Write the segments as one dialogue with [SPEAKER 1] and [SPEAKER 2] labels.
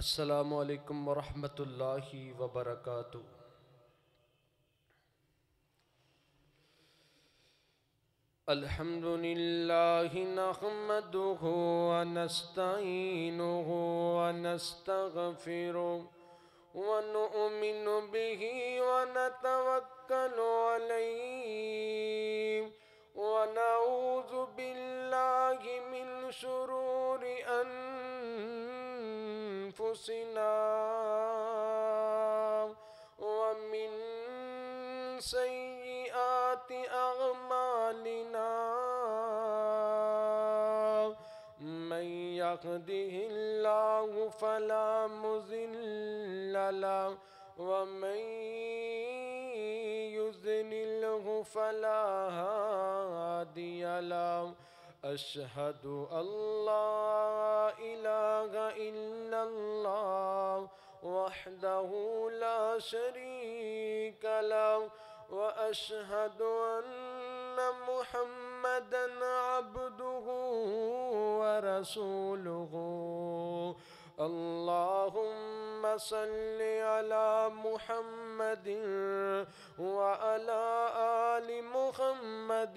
[SPEAKER 1] السلام علیکم ورحمۃ اللہ وبرکاتہ الحمد لله نحمده ونستعينه ونستغفره ونؤمن به ونتوكل عليه ونعوذ بالله من شرور أنفسنا أنفسنا ومن سيئات أعمالنا من يهده الله فلا مزل له ومن يذلله فلا هادي له أشهد أن لا إله إلا الله وحده لا شريك له وأشهد أن محمدا عبده ورسوله اللهم صل على محمد وعلى آل محمد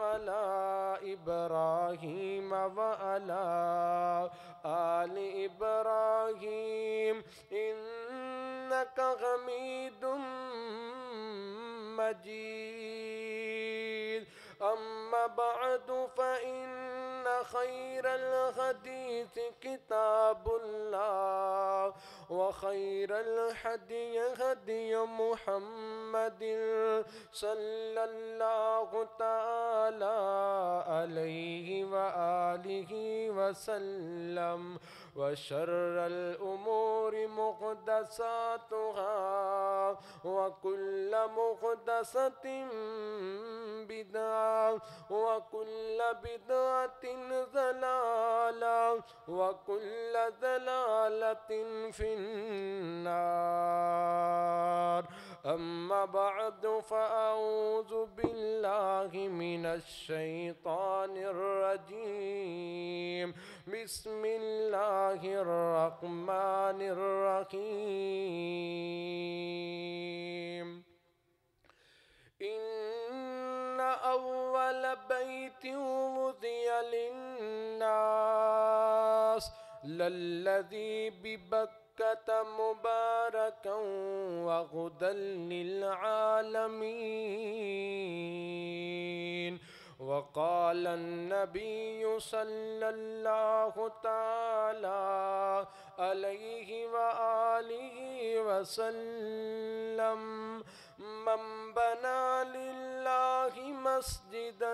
[SPEAKER 1] على إبراهيم وعلى آل إبراهيم إنك حميد مجيد أما بعد فإن خير الحديث كتاب الله وخير الهدي هدي محمد صلى الله تعالى عليه وآله وسلم وشر الأمور مقدساتها وكل مقدسة بدعة وكل بدعة ضلالة وكل ذلالة في النار أما بعد فأعوذ بالله من الشيطان الرجيم بسم الله الرحمن الرحيم إن أول بيت وضي للناس للذي ببكة مباركا وهدى للعالمين وقال النبي صلى الله تعالى عليه وآله وسلم من بنا لله مسجدا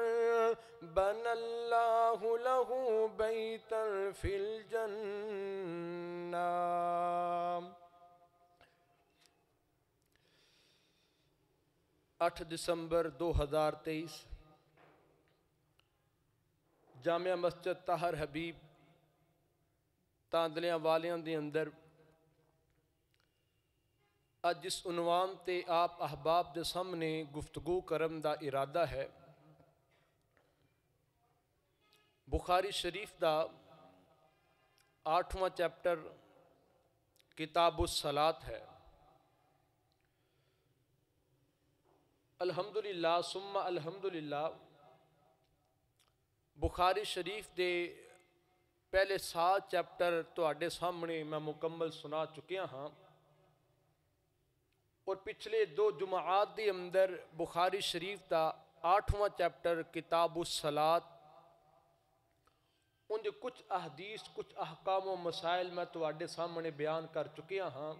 [SPEAKER 1] بنى الله له بيتا في الجنة आठ दिसंबर 2023 जामिया मस्जिद ताहर हबीब तांदलियां वालियां दे अंदर अज इस उन्वान ते आप अहबाब के सामने गुफ्तगु कर इरादा है बुखारी शरीफ का आठवां चैप्टर किताब किताबुसलात है अलहमदुल्ला सुमा अलहमदुल्ला बुखारी शरीफ के पहले सात चैप्टर तो सामने मैं मुकम्मल सुना चुकिया हाँ और पिछले दो जुमात के अंदर बुखारी शरीफ का आठवां चैप्टर किताबुसलात उन कुछ अहदीस कुछ अहकाम मसाइल मैं थोड़े सामने बयान कर चुकिया हाँ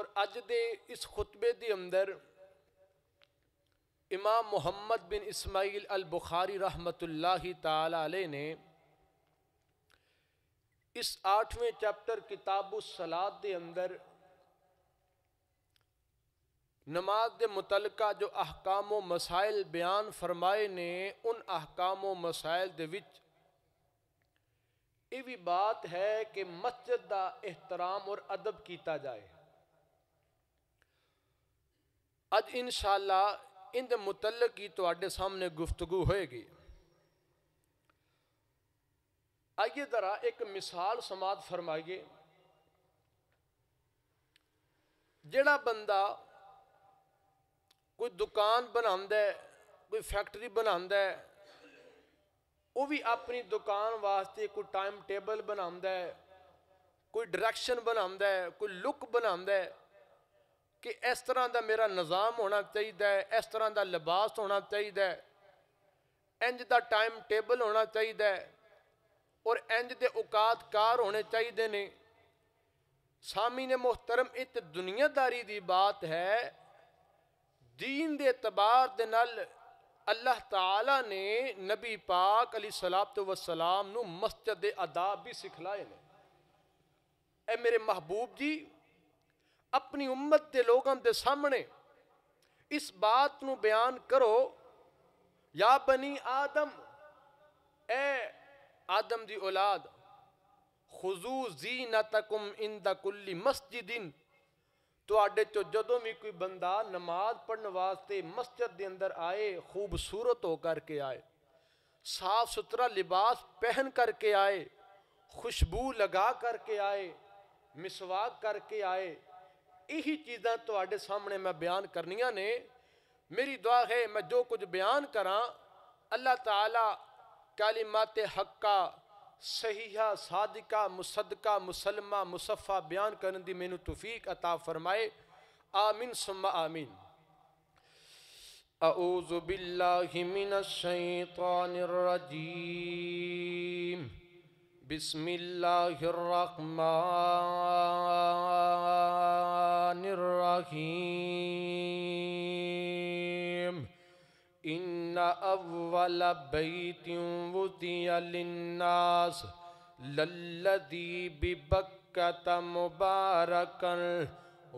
[SPEAKER 1] और अज दे इस खुतबे के अंदर इमाम मुहम्मद बिन इस्माइल अल बुखारी रहमतुल्ला तले ने इस आठवें चैप्टर किताबुसलात के अंदर नमाज के मुतल जो अहकामो मसायल बयान फरमाए ने उन अहकामो मसायल के भी बात है कि मस्जिद का एहतराम और अदब किया जाए अज इन शाला इन मुतल ही थोड़े तो सामने गुफ्तगु होगी आइए तरह एक मिसाल समाध फरमाइए जड़ा बंदा ਕੋਈ ਦੁਕਾਨ ਬਣਾਉਂਦਾ ਕੋਈ ਫੈਕਟਰੀ ਬਣਾਉਂਦਾ ਉਹ ਵੀ ਆਪਣੀ ਦੁਕਾਨ ਵਾਸਤੇ ਕੋਈ ਟਾਈਮ ਟੇਬਲ ਬਣਾਉਂਦਾ ਕੋਈ ਡਾਇਰੈਕਸ਼ਨ ਬਣਾਉਂਦਾ ਕੋਈ ਲੁੱਕ ਬਣਾਉਂਦਾ ਕਿ ਇਸ ਤਰ੍ਹਾਂ ਦਾ ਮੇਰਾ ਨਿਜ਼ਾਮ ਹੋਣਾ ਚਾਹੀਦਾ ਹੈ ਇਸ ਤਰ੍ਹਾਂ ਦਾ ਲਿਬਾਸ ਹੋਣਾ ਚਾਹੀਦਾ ਹੈ ਇੰਜ ਦਾ ਟਾਈਮ ਟੇਬਲ ਹੋਣਾ ਚਾਹੀਦਾ ਹੈ ਔਰ ਇੰਜ ਦੇ ਔਕਾਤਕਾਰ ਹੋਣੇ ਚਾਹੀਦੇ ਨੇ ਸਾਮੀ ਨੇ ਮੁਹਤਰਮ ਇਹ ਤੇ ਦੁਨੀਆਦਾਰੀ ਦੀ ਬਾਤ ਹੈ दीन के ਤਬਾਰ अल्लाह ताला ने नबी पाक अली सलात वसलाम मस्जिद अदाब भी सिखलाए ने ए मेरे महबूब जी अपनी उम्मत के लोगों के सामने इस बात को बयान करो या बनी आदम ए आदम की औलाद खुजू जी नकुम इन मस्जिदिन तोड़े चो जो भी कोई बंदा नमाज पढ़ने वास्ते मस्जिद के अंदर आए खूबसूरत हो करके आए साफ सुथरा लिबास पहन करके आए खुशबू लगा करके आए मिसवाक करके आए यही चीज़ा थोड़े तो सामने मैं बयान करनिया ने मेरी दुआ है मैं जो कुछ बयान करा अल्लाह ताला माते हक्का सहीहा सादिका मुसदका मुसलमा मुसफ़ा बयान करने की मैनू तोफीक अता फरमाए आमिन सुम्मा आमीन أعوذ بالله من الشيطان الرجيم بسم الله الرحمن الرحيم इन अव्वल बैत्यूँ वुदियलिन्नास लल्लदी बिबक्कत मुबारकन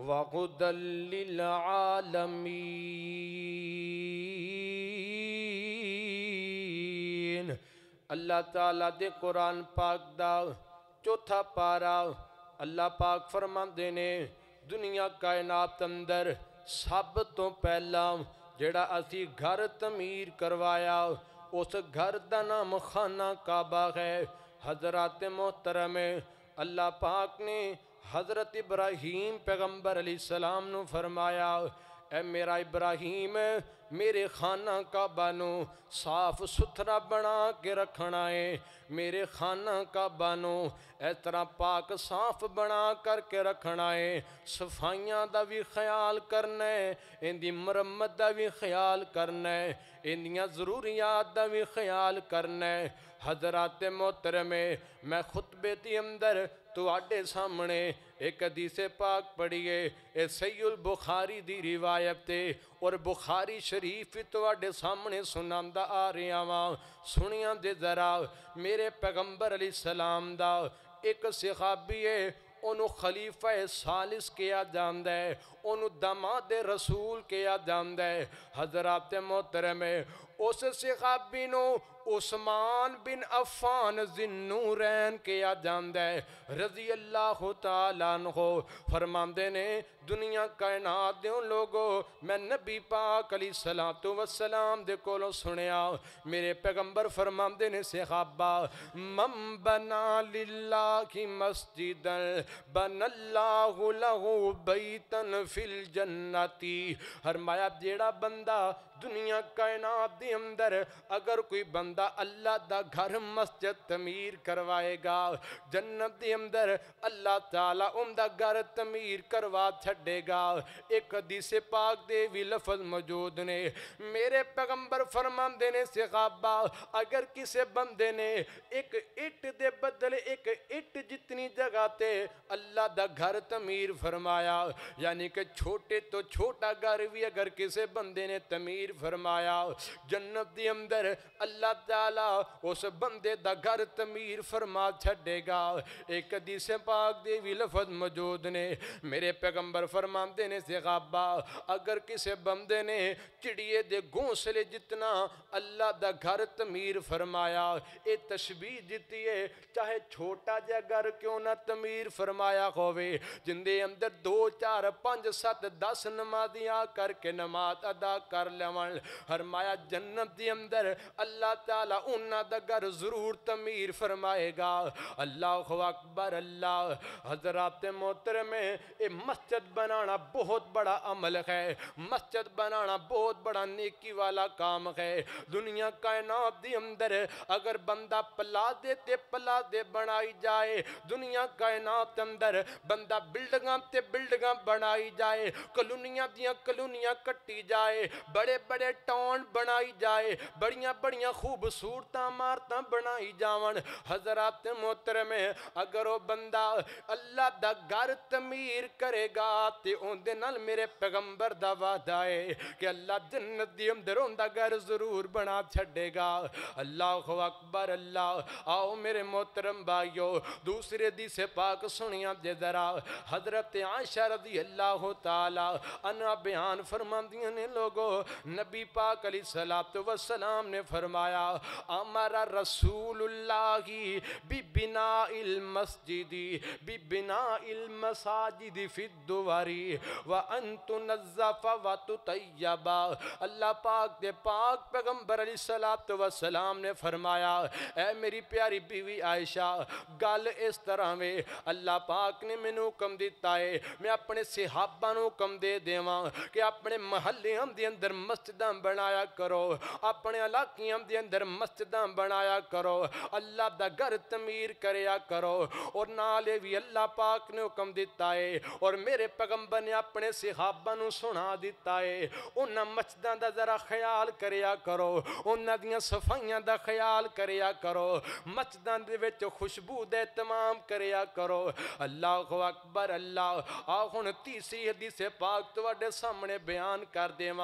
[SPEAKER 1] वगुदल आलमीन अल्लाह ताला दे कुरान पाक दा चौथा पारा अल्लाह पाक फरमाते ने दुनिया कायनात अंदर सब तो पहला जड़ा असी घर तमीर करवाया उस घर का नाम खाना काबा है हजरत मोहतरम अल्लाह पाक ने हज़रत इब्राहिम पैगंबर अली सलाम फरमाया ए मेरा इब्राहिम मेरे खाना काबा साफ सुथरा बना के रखना है मेरे खाना काबा इस तरह पाक साफ बना करके रखना है सफाइया का भी ख्याल करना है इनकी मरम्मत का भी ख्याल करना है इंदिया जरूरियात का भी ख्याल करना है हजरात मोहतरमे मैं खुतबे के अंदर तू आडे सामने एक अदीसे पाक पढ़िए ए सईल बुखारी दी रिवायत और बुखारी शरीफ भी थोड़े सामने सुना आ रहा वा सुनिया दे जरा मेरे पैगंबर अली सलाम का एक है ओनू खलीफा ए सालिस किया जाता है ओनू दमा दे रसूल किया जाता है हजरात मोहतरमे उस सिखाबी उस्मान बिन अफान जिनूरैन के आ जाए रजी अल्लाह हो फरमाते ने दुनिया कायनात दो लोगो मैं नबी पाक अली सलाम तो वसलाम दे कोलो सुनया मेरे पैगंबर फरमाते ने सिहाबा मम बना लिल्ला की मस्जिद बन अल्लाह लहू बैतन फिल जन्नती हर माया जेड़ा बंदा दुनिया कायनात दे अंदर अगर कोई बंद बंदा अल्लाह का घर मस्जिद तमीर करवाएगा जन्नत के अंदर अल्लाह तला उनका घर तमीर करवा छेगा एक दिशे पाक दे भी लफज मौजूद ने मेरे पैगंबर फरमाते ने सिखाबा अगर किसी बंद ने एक इट के बदले एक इट जितनी जगह से अल्लाह का घर तमीर फरमाया यानी के छोटे तो छोटा घर भी अगर किसी बंद ने तमीर फरमाया जन्नत के अंदर अल्लाह ताला उस बंदे का घर तमीर फरमा छेगा एक दिशे पाग दे लफत मौजूद ने मेरे पैगंबर फरमाते ने सिखाबा अगर किसी बंदे ने चिड़िए दे घोंसले जितना अल्लाह का घर तमीर फरमाया ये तस्वीर जीती है चाहे छोटा जहा घर क्यों ना तमीर फरमाया होवे जिंदे अंदर दो चार पाँच सत्त दस नमाजियाँ करके नमाज अदा कर लवन हरमाया जन्नत अंदर अल्लाह ताला घर जरूर तमीर फरमाएगा अल्लाह अकबर अल्लाह हजरात मोहतर में ये मस्जिद बनाना बहुत बड़ा अमल है मस्जिद बनाना बहुत बड़ा नेकी वाला काम है दुनिया कायनात के अंदर अगर बंदा पलादे ते दे बनाई जाए दुनिया कायनात अंदर बंदा बिल्डिंग ते बिल्डिंग बनाई जाए कलोनिया दियाँ कलोनिया कट्टी जाए बड़े बड़े टाउन बनाई जाए बड़िया बड़िया खूब खूबसूरता मारता बनाई जावन हजरात मोत्र में अगर वो बंदा अल्लाह का घर तमीर करेगा तो नाल मेरे पैगंबर का वादा है कि अल्लाह जन्नत की अंदर घर जरूर बना छेगा अल्लाह अकबर अल्लाह आओ मेरे मोहतरम भाइयो दूसरे दी से पाक सुनिया जे जरा हजरत आशा रदी अल्लाह तला अना बयान फरमादियाँ ने लोगो नबी पाक अली व वसलाम ने फरमाया અમારા રસૂલુલ્લાહી બિબના ઇલ મસ્જિદી બિબના ઇલ મસાજીદ ફિદુરી વઅંતુ નઝાફા વતતયબા અલ્લાહ પાક દે પાક પેગમ્બર અલી સલાતુ વસલામ ને ફરમાયા એ મેરી પ્યારી બીવી આયશા ગલ ઇસ તરહ મે અલ્લાહ પાક ને મનો હુકમ દતાએ મે અપને સહાબા નો હુકમ દે દેવા કે અપને મહллеંાં દે અંદર મસ્જિદاں બનાયા કરો અપને ઇલાકાં દે અંદર घर मस्जिद बनाया करो अल्लाह का घर तमीर कराया करो और नाले भी अल्लाह पाक ने हुक्म दिता है और मेरे पैगंबर ने अपने सिहाबा सुना दिता है उन्हें मस्जिद का जरा ख्याल कराया करो उन्हों दफाइया का ख्याल कराया करो मस्जिद खुशबू दे तमाम कराया करो अल्लाह अकबर अल्लाह आओ हूँ तीसरी हदी पाक थोड़े सामने बयान कर देव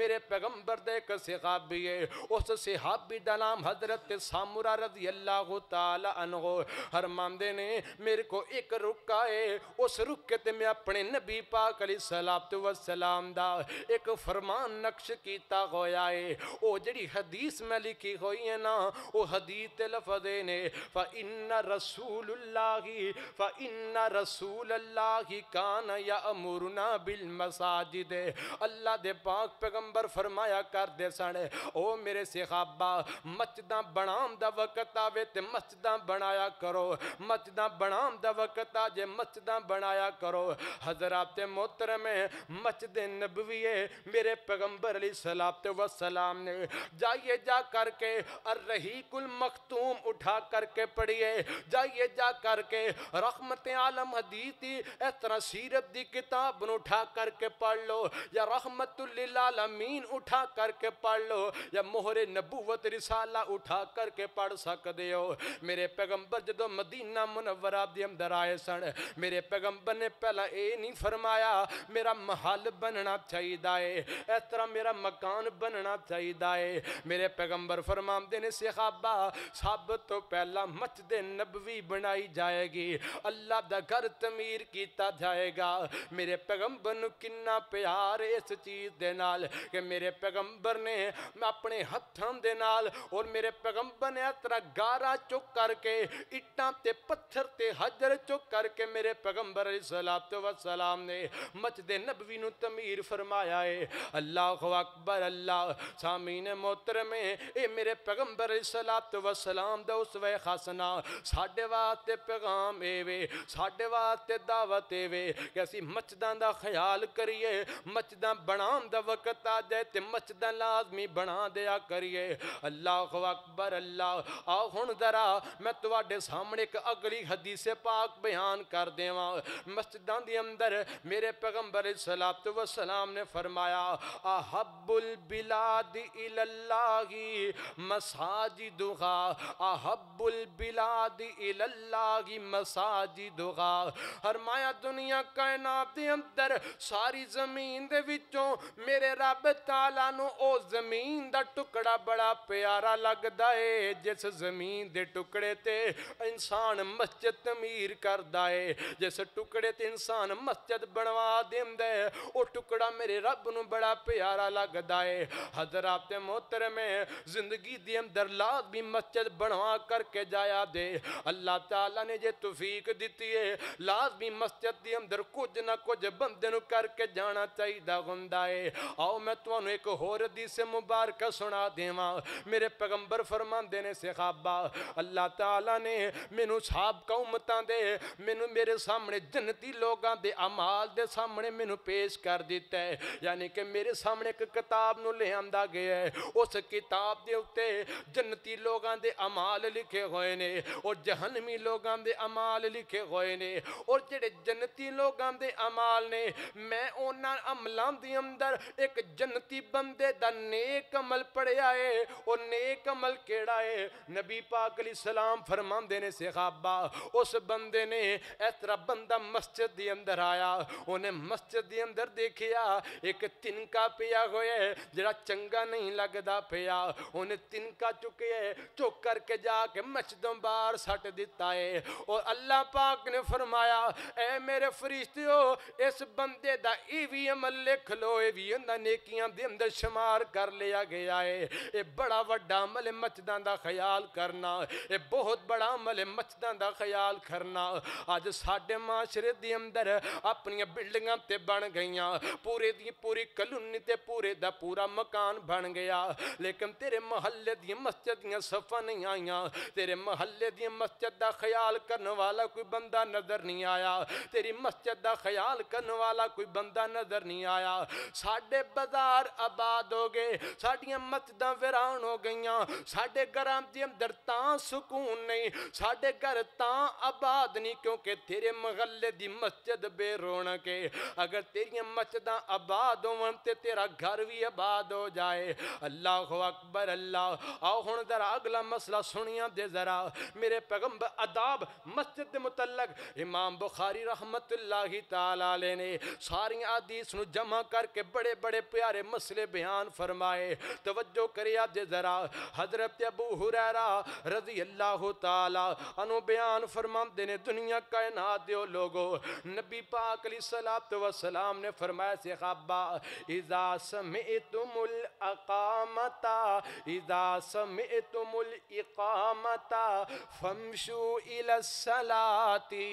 [SPEAKER 1] मेरे पैगंबर देख है उस सिहाबी भी हजरत सामुरा रजी अल्लाह तहो हरमांदे ने मेरे को एक रुख आए उस रुके ते मैं अपने नबी पाक अली सलाम तो वसलाम का एक फरमान नक्श किया होया है वो जड़ी हदीस मैं लिखी हुई है ना वो हदीस लफजे ने फ इन्ना रसूल अल्लाही फ इन्ना रसूल अल्लाही कान या अमुरना बिल मसाजिद अल्लाह दे पाक पैगंबर फरमाया कर दे सन ओ मेरे सिहाबा ਮਸਜਿਦਾਂ बनाम ਦਾ वक्त आवे तो ਮਸਜਿਦਾਂ बनाया करो ਮਸਜਿਦਾਂ बनाम ਦਾ वक्त आ जे ਮਸਜਿਦਾਂ बनाया करो हजरात मोहतर में मस्जिद नबवी मेरे पैगंबर अली सलात सलाम ने जाइए जा करके अर रही कुल मखतूम उठा करके पढ़िए जाइए जा करके रखमत आलम हदीती इस तरह सीरत की किताब उठा करके पढ़ लो या रहमतमीन उठा करके पढ़ लो या मोहरे नबूवत रिसाला उठा करके पढ़ सकते हो मेरे पैगंबर जो मदीना मुनवरा अंदर आए सन मेरे पैगंबर ने पहला ये नहीं फरमाया मेरा महल बनना चाहिए इस तरह मेरा मकान बनना चाहिए मेरे पैगंबर फरमा ने सिखाबा सब तो पहला मचद नबवी बनाई जाएगी अल्लाह का घर तमीर किया जाएगा मेरे पैगंबर न कि प्यार इस चीज़ के मेरे पैगंबर ने अपने हथों ਨਾਲ ਔਰ ਮੇਰੇ ਪੈਗੰਬਰ ਨੇ ਤਰਾ ਗਾਰਾ ਚੁੱਕ ਕਰਕੇ ਇੱਟਾਂ ਤੇ ਪੱਥਰ ਤੇ ਹਜਰ ਚੁੱਕ ਕਰਕੇ ਮੇਰੇ ਪੈਗੰਬਰ ਅਲੈਹਿਸਲਾਤੁ ਵਸਲਾਮ ਨੇ ਮਸਜਿਦ ਨਬਵੀ ਨੂੰ ਤਮੀਰ ਫਰਮਾਇਆ ਏ ਅੱਲਾਹੁ ਅਕਬਰ ਅੱਲਾ ਸਾਮੀਨ ਮੋਹਤਰਮ ਇਹ ਮੇਰੇ ਪੈਗੰਬਰ ਅਲੈਹਿਸਲਾਤੁ ਵਸਲਾਮ ਦਾ ਉਸਵੇ ਖਾਸਨਾ ਸਾਡੇ ਵਾਸਤੇ ਪੈਗਾਮ ਏਵੇ ਸਾਡੇ ਵਾਸਤੇ ਦਾਵਤ ਏਵੇ ਕਿ ਅਸੀਂ ਮਸਜਿਦਾਂ ਦਾ ਖਿਆਲ ਕਰੀਏ ਮਸਜਿਦਾਂ ਬਣਾਉਣ ਦਾ ਵਕਤ ਆ ਜਾਏ ਤੇ ਮਸਜਿਦਾਂ ਲਾਜ਼ਮੀ ਬਣਾ ਦਿਆ ਕਰੀਏ अल्लाह अकबर अल्लाह आओ हूँ जरा मैं थोड़े सामने एक अगली हदीसे पाक बयान कर देव मस्जिदों के अंदर मेरे पैगंबर सलात वसलाम ने फरमाया अहबुल बिलाद मसाजी मसाजिदुहा अहबुल बिलाद इल्लाही मसाजिदुहा फरमाया दुनिया कायनात के अंदर सारी जमीन के मेरे रब ताला नो ओ जमीन का टुकड़ा बड़ा ਪਿਆਰਾ ਲੱਗਦਾ ਏ ਜਿਸ ਜ਼ਮੀਨ ਦੇ ਟੁਕੜੇ ਤੇ ਇਨਸਾਨ ਮਸਜਿਦ ਤਮੀਰ ਕਰਦਾ ਏ ਜਿਸ ਟੁਕੜੇ ਤੇ ਇਨਸਾਨ ਮਸਜਿਦ ਬਣਵਾ ਦਿੰਦਾ ਉਹ ਟੁਕੜਾ ਮੇਰੇ ਰੱਬ ਨੂੰ ਬੜਾ ਪਿਆਰਾ ਲੱਗਦਾ ਏ ਹਜ਼ਰਤ मोहतरम जिंदगी के अंदर लाद भी मस्जिद बनवा करके जाया दे अल्लाह तला ने जे तुफीक दी है लाद भी मस्जिद के अंदर कुछ ना कुछ बंदे करके जाना चाहिए होंगे आओ मैं तुम्हें एक होर दी मुबारक सुना देव मेरे पैगंबर फरमाते ने सहाबा अल्लाह तला ने मैनू साहब कौमता दे मैनू मेरे सामने जन्नती लोगों के अमाल के सामने मैनू पेश कर दिता है यानी कि मेरे सामने एक किताब न लिया गया है उस किताब के उत्ते जन्नती लोगों के अमाल लिखे हुए ने और जहनमी लोगों के अमाल लिखे हुए ने और जोड़े जनती लोगों के अमाल ने मैं उन्होंने अमलों के अंदर एक जन्नती बंदे का नेक अमल पढ़िया है और नेक अमल केड़ा है नबी पाक अली सलाम फरमाते ने सिखाबा उस बंदे ने इस तरह बंदा मस्जिद के अंदर आया उन्हें मस्जिद के अंदर देखिया एक तिनका पिया होया जरा चंगा नहीं लगता पिया उन्हें तिनका चुके चुक करके जाके मस्जिदों बार सट दिता है और अल्लाह पाक ने फरमाया ए मेरे फरिश्ते हो इस बंदे का यह भी अमल लिख लो ये भी उन्हें नेकिया के अंदर शुमार कर लिया गया है ये बड़ा ਵੱਡਾ ਅਮਲ ਮਸਜਦਾਂ ਦਾ ਖਿਆਲ ਕਰਨਾ ਇਹ ਬਹੁਤ ਬੜਾ ਅਮਲ ਮਸਜਦਾਂ ਦਾ ਖਿਆਲ ਕਰਨਾ ਅੱਜ ਸਾਡੇ ਮਾਸ਼ਰੇ ਦੇ ਅੰਦਰ ਆਪਣੀਆਂ ਬਿਲਡਿੰਗਾਂ ਤੇ ਬਣ ਗਈਆਂ ਪੂਰੇ ਦੀ ਪੂਰੀ ਕਲੋਨੀ ਤੇ ਪੂਰੇ ਦਾ ਪੂਰਾ ਮਕਾਨ ਬਣ ਗਿਆ ਲੇਕਿਨ ਤੇਰੇ ਮਹੱਲੇ ਦੀ ਮਸਜਿਦ ਦੀਆਂ ਸਫਾ ਨਹੀਂ ਆਈਆਂ ਤੇਰੇ ਮਹੱਲੇ ਦੀ ਮਸਜਿਦ ਦਾ ਖਿਆਲ ਕਰਨ ਵਾਲਾ ਕੋਈ ਬੰਦਾ ਨਜ਼ਰ ਨਹੀਂ ਆਇਆ ਤੇਰੀ ਮਸਜਿਦ ਦਾ ਖਿਆਲ ਕਰਨ ਵਾਲਾ ਕੋਈ ਬੰਦਾ ਨਜ਼ਰ ਨਹੀਂ ਆਇਆ ਸਾਡੇ ਬਾਜ਼ਾਰ ਆਬਾਦ ਹੋ ਗਏ ਸਾਡੀਆਂ ਮਸਜਿਦਾਂ ਵਿਰਾਨ हो गई साढ़े घर के अंदर तकून नहीं साढ़े घर तबाद नहीं क्योंकि तेरे महल की मस्जिद बेरोनक है अगर तेरिया मस्जिद आबाद होवन तो तेरा घर भी आबाद हो जाए अल्लाह अकबर अल्लाह आओ हूँ जरा अगला मसला सुनिया दे जरा मेरे पैगम्ब अदाब मस्जिद मुतलक इमाम बुखारी रहमत लाही तला ने सारे आदिश न करके बड़े बड़े प्यारे मसले बयान फरमाए तवज्जो कर दरा हजरत अबू हुरैरा रजी अल्लाह तला अनु बयान फरमाते ने दुनिया कायनात दो लोगो नबी पाक अली सलात सलाम ने फरमाया से खाबा इजा समे तुमुल अकामता इजा समे तुमुल इकामता फमशू इलसलाती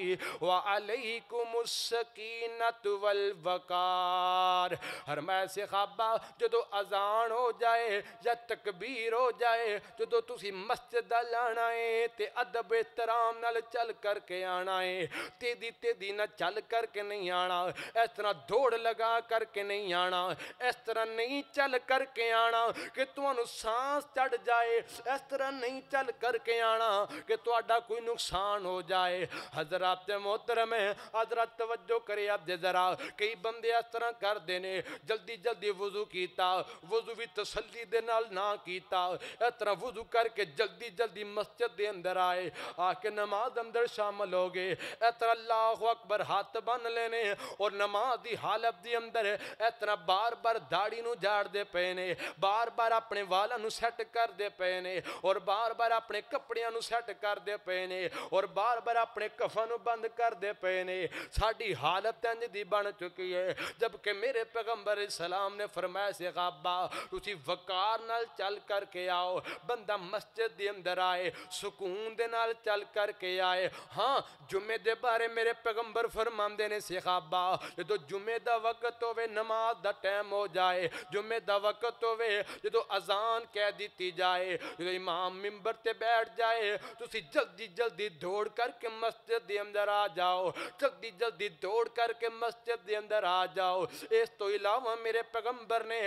[SPEAKER 1] व अलैकुमुस्सकीनत वल वकार हर मैं खाबा जो तो अजान हो जाए या तकबीर ਪੀਰ ਹੋ ਜਾਏ ਜਦੋਂ ਤੁਸੀਂ ਮਸਜਿਦ ਦਾ ਲਾਣਾ ਏ ਤੇ ਅਦਬ ਇਤਰਾਮ ਨਾਲ ਚੱਲ ਕਰਕੇ ਆਣਾ ਏ ਤੇ ਦੀ ਤੇ ਦੀ ਨਾ ਚੱਲ ਕਰਕੇ ਨਹੀਂ ਆਣਾ ਇਸ ਤਰ੍ਹਾਂ ਧੋੜ ਲਗਾ ਕਰਕੇ ਨਹੀਂ ਆਣਾ ਇਸ ਤਰ੍ਹਾਂ ਨਹੀਂ ਚੱਲ ਕਰਕੇ ਆਣਾ ਕਿ ਤੁਹਾਨੂੰ ਸਾਹ ਚੜ ਜਾਏ ਇਸ तरह नहीं चल करके आना कि थोड़ा कोई नुकसान हो जाए हजरात मोहतरम है हजरत तवज्जो करे आप जरा कई बंदे इस तरह करते हैं जल्दी जल्दी वजू किया वजू भी तसली दे ना किया किया ਇਸ वजू करके जल्दी जल्दी मस्जिद के अंदर आए आके नमाज अंदर शामिल हो गए इतना अल्लाह अकबर हाथ बन लेने और नमाज की हालत के अंदर इतना बार बार दाड़ी झाड़ते पे ने बार बार अपने वालों सैट करते पे ने और बार बार अपने कपड़िया सैट करते पे ने और बार बार अपने कफा बंद करते पे ने साड़ी हालत इंज की बन चुकी है जबकि मेरे पैगंबर सलाम ने फरमाया से गाबा तुम वकार चल करके आओ बंदा मस्जिद के अंदर आए सुकून दे चल करके आए हाँ जुमे के बारे मेरे पैगंबर फरमाते ने सिखाबा जो तो जुमे का वक्त हो नमाज का टाइम हो जाए जुमे का वक्त हो जो तो अजान कह दी जाए जो तो इमाम मिम्बर से बैठ जाए तुम जल्दी जल्दी दौड़ करके मस्जिद के अंदर आ जाओ जल्दी जल्दी दौड़ करके मस्जिद के अंदर आ जाओ इस तो इलावा मेरे पैगंबर ने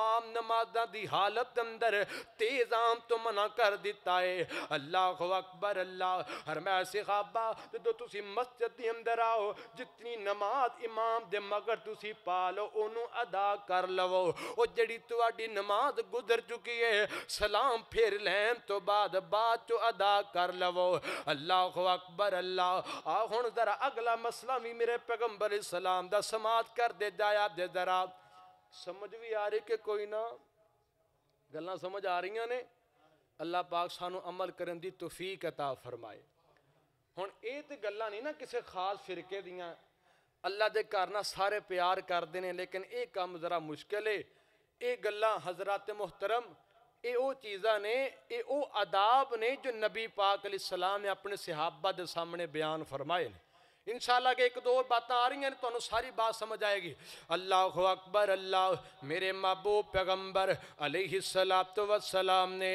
[SPEAKER 1] आम नमाजा की हालत अंदर तेज आम तो मना कर दिता है अल्लाह अकबर अल्लाह हर मैं सिखाबा जो तुम मस्जिद के अंदर आओ जितनी नमाज इमाम दे मगर तुम पा लो ओनू अदा कर लवो वो जड़ी थोड़ी नमाज गुजर चुकी है सलाम फिर लैन तो बाद बाद चो अदा कर लवो अल्लाह अकबर अल्लाह आ हूँ जरा अगला मसला भी मेरे पैगंबर सलाम का समाज कर दे जाया दे जरा समझ भी आ रही कि कोई ना गल् समझ आ रही ने अल्लाह पाक सू अमल कर तोफी किताब फरमाए हूँ ये तो गल् नहीं ना किसी खास फिरके दया अल्लाह के घर सारे प्यार करते हैं लेकिन ये काम जरा मुश्किल है ये गल् हजरत मुहतरम यो चीज़ा ने यो आदाब ने जो नबी पाक अली सलाम ने अपने सिहाबा के सामने बयान फरमाए ने शाला के एक दो बात आ रही हैं तो सारी बात समझ आएगी अल्लाह अकबर अल्लाह मेरे महबूब पैगंबर तो वसलाम ने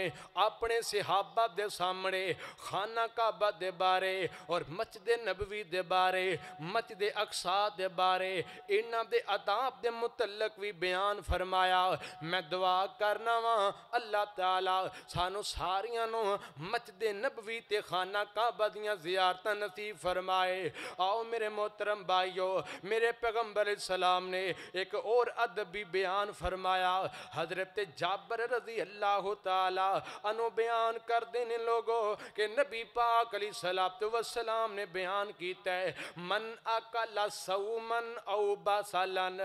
[SPEAKER 1] अपने सिहाबा दे सामने खाना काबा दे बारे और मचदे नबवी दे बारे मचदे अक्सा दे बारे इन्हों के मुतलक भी बयान फरमाया मैं दुआ करना वा अल्लाह तला सानू सारिया मचदे नबवी तो खाना काबा दियाँ जियारत नसीब फरमाए आओ मेरे मोहतरम भाइयों मेरे पैगम्बर सलाम ने एक और अदबी बयान फरमाया हजरत जाबर रजी अल्लाह अनु बयान कर देने लोगो के नबी पाक अली सलात वसलाम ने बयान किया है मन अकला सऊमन औ बालन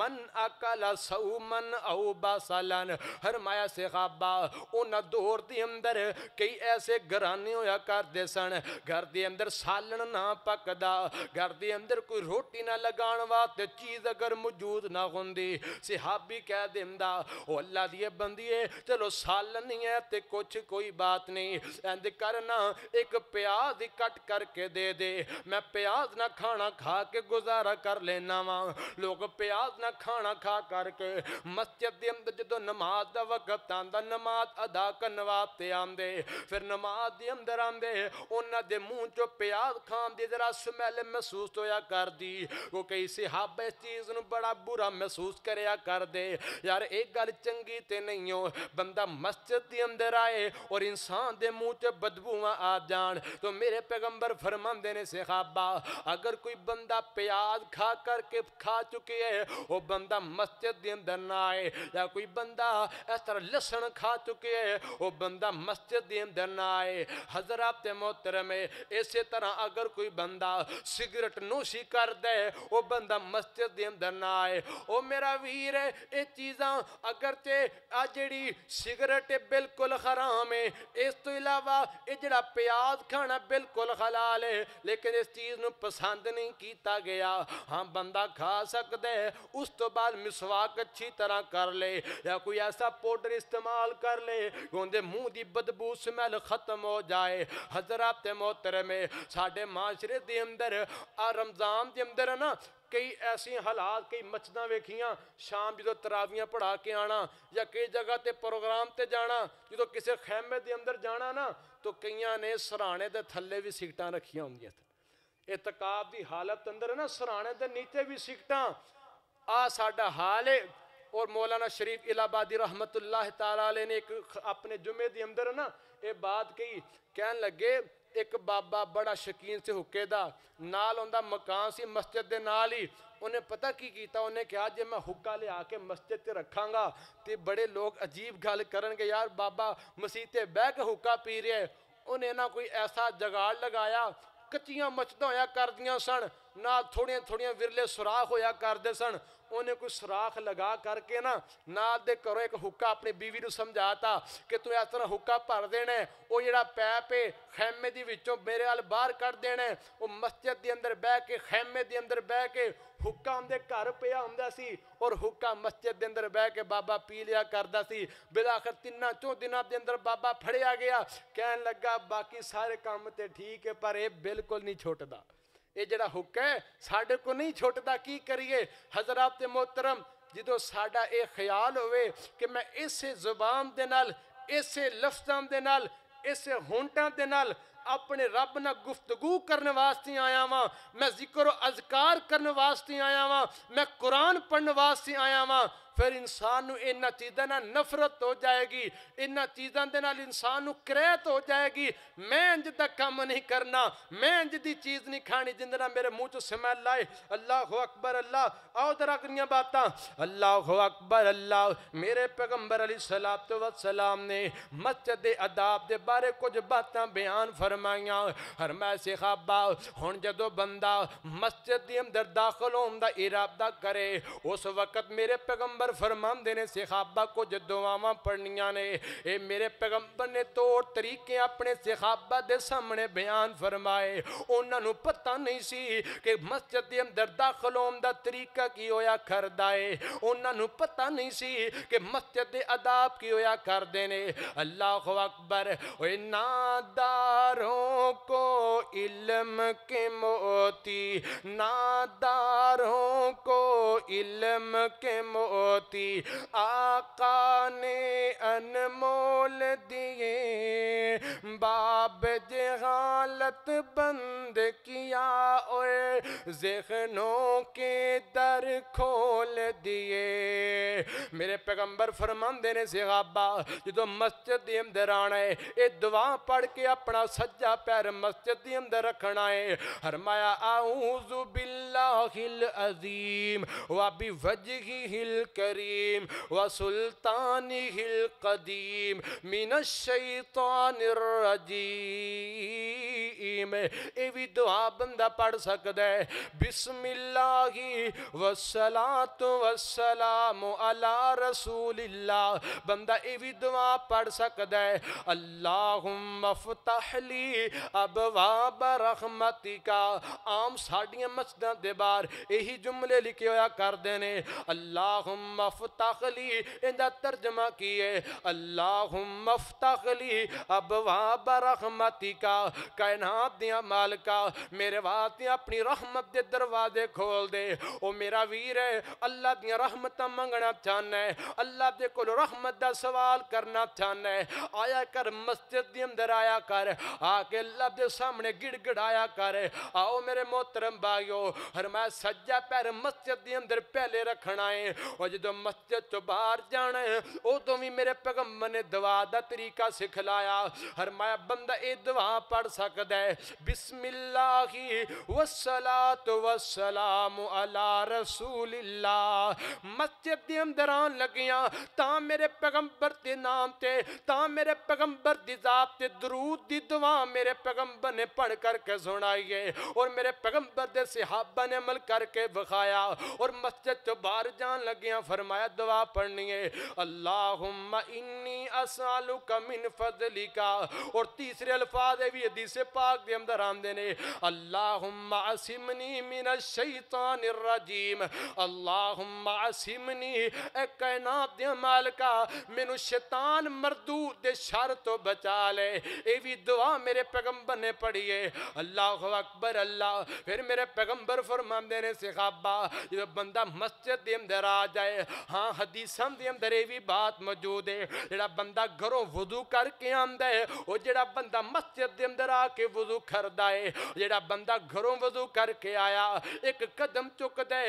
[SPEAKER 1] मन अकला सऊमन औ बालन हरमाया से खाबा उन्हें दौर के अंदर कई ऐसे घराने होया करते सन घर के अंदर सालन ना पकदा ਘਰ ਦੇ ਅੰਦਰ ਕੋਈ ਰੋਟੀ ਨਾ ਲਗਾਉਣ ਵਾਸਤੇ ਚੀਜ਼ ਅਗਰ ਮੌਜੂਦ ਨਾ ਹੁੰਦੀ ਸਿਹਾਬੀ ਕਹਿ ਦਿੰਦਾ ਉਹ ਅੱਲਾ ਦੀ ਬੰਦੀਏ ਚਲੋ ਸਾਲ ਨਹੀਂ ਐ ਤੇ ਕੁਛ ਕੋਈ ਬਾਤ ਨਹੀਂ ਐਂਦ ਕਰਨਾ ਇੱਕ ਪਿਆਜ਼ ਹੀ ਕੱਟ ਕਰਕੇ ਦੇ ਦੇ ਮੈਂ ਪਿਆਜ਼ ਨਾ ਖਾਣਾ ਖਾ ਕੇ ਗੁਜ਼ਾਰਾ ਕਰ ਲੈਣਾ ਵਾ ਲੋਕ ਪਿਆਜ਼ ਨਾ ਖਾਣਾ ਖਾ ਕਰਕੇ ਮਸਜਿਦ ਦੇ ਅੰਦਰ ਜਦੋਂ ਨਮਾਜ਼ ਦਾ ਵਕਤ ਆਂਦਾ ਨਮਾਜ਼ ਅਦਾ ਕਰਨ ਵਾਸਤੇ ਆਂਦੇ ਫਿਰ ਨਮਾਜ਼ ਦੇ ਅੰਦਰ ਆਂਦੇ ਉਹਨਾਂ ਦੇ ਮੂੰਹ ਚੋਂ ਪਿਆਜ਼ ਖਾਣ ਦੀ ਜ਼ਰਾ पहले महसूस तो होया कर दी वो कई सिहाब इस चीज़ न बड़ा बुरा महसूस कर दे यार एक गल चंकी नहीं हो बंदा मस्जिद के अंदर आए और इंसान के मुँह च बदबूव आ जान तो मेरे पैगंबर फरमाते ने सिहाबा अगर कोई बंदा प्याज खा करके खा चुके है वह बंदा मस्जिद के अंदर ना आए या कोई बंदा इस तरह लसन खा चुके है वह बंदा मस्जिद के अंदर ना आए हजरा हजरात मोहतरम इस तरह अगर कोई बंदा ਸਿਗਰਟ ਨੂੰ ਸੀ ਕਰਦਾ ਉਹ ਬੰਦਾ ਮਸਜਿਦ ਦੇ ਅੰਦਰ ਨਾ ਆਏ ਉਹ ਮੇਰਾ ਵੀਰ ਹੈ ਇਹ ਚੀਜ਼ਾਂ ਅਗਰ ਤੇ ਆ ਜਿਹੜੀ ਸਿਗਰਟ ਬਿਲਕੁਲ ਹਰਾਮ ਹੈ ਇਸ ਤੋਂ ਇਲਾਵਾ ਇਹ ਜਿਹੜਾ ਪਿਆਜ਼ ਖਾਣਾ ਬਿਲਕੁਲ ਹਲਾਲ ਹੈ ਲੇਕਿਨ ਇਸ ਚੀਜ਼ ਨੂੰ ਪਸੰਦ ਨਹੀਂ ਕੀਤਾ ਗਿਆ ਹਾਂ ਬੰਦਾ ਖਾ ਸਕਦਾ है उस तो बाद मिसवाक अच्छी तरह कर ले या कोई ऐसा पाउडर इस्तेमाल कर ले उनके मुँह की बदबू समैल खत्म हो जाए हजरात मोहतर में साढ़े माशरे के अंदर अंदर आ रमजान के अंदर है ना कई ऐसे हालात कई मछदा वेखिया शाम जो तरावियां पढ़ा के आना या कई जगह पर प्रोग्राम से जाना जो तो किसी खेमे के अंदर जाना ना तो कई ने सराने के थले भी सिगटा रखिया होंगे ये की हालत अंदर है ना सराने के नीचे भी सिगटा आ साडा हाल है और मौलाना शरीफ इलाहाबादी रहमत उल्ला ने एक अपने जुमे के अंदर ना ये बात कही कह लगे ਇੱਕ ਬਾਬਾ ਬੜਾ ਸ਼ਕੀਨ ਸੀ ਹੁੱਕੇ ਦਾ ਨਾਲ ਹੁੰਦਾ ਮਕਾਨ ਸੀ ਮਸਜਿਦ ਦੇ ਨਾਲ ਹੀ ਉਹਨੇ ਪਤਾ ਕੀ ਕੀਤਾ ਉਹਨੇ ਕਿਹਾ ਜੇ ਮੈਂ ਹੁੱਕਾ ਲਿਆ ਕੇ ਮਸਜਿਦ ਤੇ ਰੱਖਾਂਗਾ ਤੇ ਬੜੇ ਲੋਕ ਅਜੀਬ ਗੱਲ ਕਰਨਗੇ ਯਾਰ ਬਾਬਾ ਮਸਜਿਦ ਤੇ ਬਹਿ ਕੇ ਹੁੱਕਾ ਪੀ ਰਿਹਾ ਉਹਨੇ ਨਾ ਕੋਈ ਐਸਾ ਜਗਾੜ ਲਗਾਇਆ ਕੱਚੀਆਂ ਮਚਦਾ ਹੋਇਆ ਕਰਦੀਆਂ ਸਨ ਨਾਲ ਥੋੜੀਆਂ ਥੋੜੀਆਂ ਵਿਰਲੇ ਸੁਰਾਖ ਹੋਇਆ ਕਰਦੇ ਸਨ ਉਹਨੇ ਕੋਈ ਸੁਰਾਖ ਲਗਾ ਕਰਕੇ ਨਾ ਨਾਲ ਦੇ ਘਰੋਂ ਇੱਕ ਹੁੱਕਾ ਆਪਣੀ ਬੀਵੀ ਨੂੰ ਸਮਝਾਤਾ ਕਿ ਤੂੰ ਇਸ ਤਰ੍ਹਾਂ ਹੁੱਕਾ ਭਰ ਦੇਣਾ ਉਹ ਜਿਹੜਾ ਪੈਪ ਹੈ ਖੈਮੇ ਦੀ ਵਿੱਚੋਂ ਮੇਰੇ ਨਾਲ ਬਾਹਰ ਕੱਢ ਦੇਣਾ ਉਹ ਮਸਜਿਦ ਦੇ ਅੰਦਰ ਬਹਿ ਕੇ ਖੈਮੇ ਦੇ ਅੰਦਰ ਬਹਿ ਕੇ ਹੁੱਕਾ ਉਹਦੇ ਘਰ ਪਿਆ ਹੁੰਦਾ ਸੀ ਔਰ ਹੁੱਕਾ ਮਸਜਿਦ ਦੇ ਅੰਦਰ ਬਹਿ ਕੇ ਬਾਬਾ ਪੀ ਲਿਆ ਕਰਦਾ ਸੀ ਬਿਲਾਖਰ ਤਿੰਨਾਂ ਚੋਂ ਦਿਨਾਂ ਦੇ ਅੰਦਰ ਬਾਬਾ ਫੜਿਆ ਗਿਆ ਕਹਿਣ ਲੱਗਾ ਬਾਕੀ ਸਾਰੇ ਕੰਮ ਤੇ ਠੀਕ ਹੈ ਪਰ ਇਹ ਬਿਲਕੁਲ ਨਹੀਂ ਛੁੱਟਦਾ ਇਹ ਜਿਹੜਾ ਹੁੱਕ ਹੈ ਸਾਡੇ ਕੋ ਨਹੀਂ ਛੁੱਟਦਾ ਕੀ ਕਰੀਏ ਹਜ਼ਰਤ ਤੇ ਮੁਹਤਰਮ ਜਦੋਂ ਸਾਡਾ ਇਹ ਖਿਆਲ ਹੋਵੇ ਕਿ ਮੈਂ ਇਸੇ ਜ਼ੁਬਾਨ ਦੇ ਨਾਲ ਇਸੇ ਲਫ਼ਜ਼ਾਂ ਦੇ ਨਾਲ ਇਸੇ ਹੁੰਟਾਂ ਦੇ ਨਾਲ ਆਪਣੇ ਰੱਬ ਨਾਲ ਗੁਫ਼ਤਗੂ ਕਰਨ ਵਾਸਤੇ ਆਇਆ ਵਾਂ ਮੈਂ ਜ਼ਿਕਰ ਅਜ਼ਕਾਰ ਕਰਨ ਵਾਸਤੇ ਆਇਆ ਵਾਂ ਮੈਂ ਕੁਰਾਨ ਪੜਨ ਵਾਸਤੇ ਆਇਆ ਵਾਂ फिर इंसान इन्ह चीज़ों नफरत हो जाएगी इन चीज़ों के नाल इंसान क्रैत हो जाएगी मैं इंज का कम नहीं करना मैं इंज की चीज़ नहीं खानी जिंद मेरे मुँह चु समैल आए अल्लाह हो अकबर अल्लाह आओ तरह बात अल्लाह हो अकबर अल्लाह मेरे पैगंबर अली सलाब तो वसलाम ने मस्जिद के अदाब के बारे कुछ बात बयान फरमाइया हर मैं सिखाबा हूँ जो बंदा मस्जिद के अंदर दाखिल होने का इरादा करे उस वक्त मेरे पैगंबर पैगंबर फरमान देने सिखाबा को दुआव पढ़निया ने ये मेरे पैगंबर ने तौर तो तरीके अपने सिखाबा के सामने बयान फरमाए उन्होंने पता नहीं सी कि मस्जिद के अंदर दाखिल होने का तरीका की होया करदा है उन्होंने पता नहीं सी कि मस्जिद के अदाब की होया करते ने अल्लाह अकबर नादारों को इलम के मोती नादारों को इलम के मोती मोती आका ने अनमोल दिए बाब जहालत बंद किया और जहनों के दर खोल दिए मेरे पैगंबर फरमान देने से गाबा जो तो मस्जिद अंदर आना है ये दुआ पढ़ के अपना सज्जा पैर मस्जिद अंदर रखना है हरमाया आऊ जुबिल्ला हिल अजीम वाबी वजही हिल के करीम व सुल्तान हिल कदीम मिन शैतान रजीम ये भी दुआ बंदा पढ़ सकता है बिस्मिल्लाही वसला तो वसलाम अला रसूल बंदा ये भी दुआ पढ़ सकद अल्लाह मफतहली अब वाब रहमती का आम साड़िया मस्जिद के बार यही जुमले लिखे हुआ करते हैं अल्लाह मफ्तखली तर्जमा किए अल्लाह मफ्तखली अब वहाँ बरहमती का कैनात दिया मालिका मेरे वास्ते अपनी रहमत के दरवाजे खोल दे ओ मेरा वीर है अल्लाह दिया रहमत मंगना चाहना है अल्लाह के को रहमत का सवाल करना चाहना है आया कर मस्जिद के अंदर आया कर आके अल्लाह के सामने गिड़गिड़ाया कर आओ मेरे मोहतरम भाइयो हर मैं सज्जा पैर मस्जिद के अंदर पहले रखना है और जो जो मस्जिद चो तो बहर जाने है उदो तो भी मेरे पैगम्बर ने दवा का तरीका सिखलाया हर माया बंदा ये दवा पढ़ सकद बिस्मिल्ला वसला तो अला रसूल मस्जिद दर आने लगिया त मेरे पैगंबर के नाम से मेरे पैगंबर की जाप से दरूद की दवा मेरे पैगंबर ने पढ़ करके सुनाई है और मेरे पैगंबर के सिहाबा ने अमल करके विखाया और मस्जिद चो तो बहर जान लगिया फरमाया दुआ पढ़नी है अल्लाह इन्नी असालू कमिन फजलिका और तीसरे अल्फाज है भी हदीस पाक के अंदर आमदे ने अल्लाह असिमनी मिन शैतान रजीम अल्लाह असिमनी ए कैनात दे मालका मैनू शैतान मरदू दे शर तो बचा ले ए भी दुआ मेरे पैगंबर ने पढ़ी है अल्लाह अकबर अल्लाह फिर मेरे पैगंबर फरमाते ने सिखाबा जब बंदा मस्जिद के अंदर आ जाए है हाँ हदीसा अंदर यह भी बात मौजूद है जोड़ा बंदा घरों वजू करके आंदा है और जोड़ा बंदा मस्जिद के अंदर आके वजू करता है जोड़ा बंदा घरों वजू करके आया एक कदम चुकता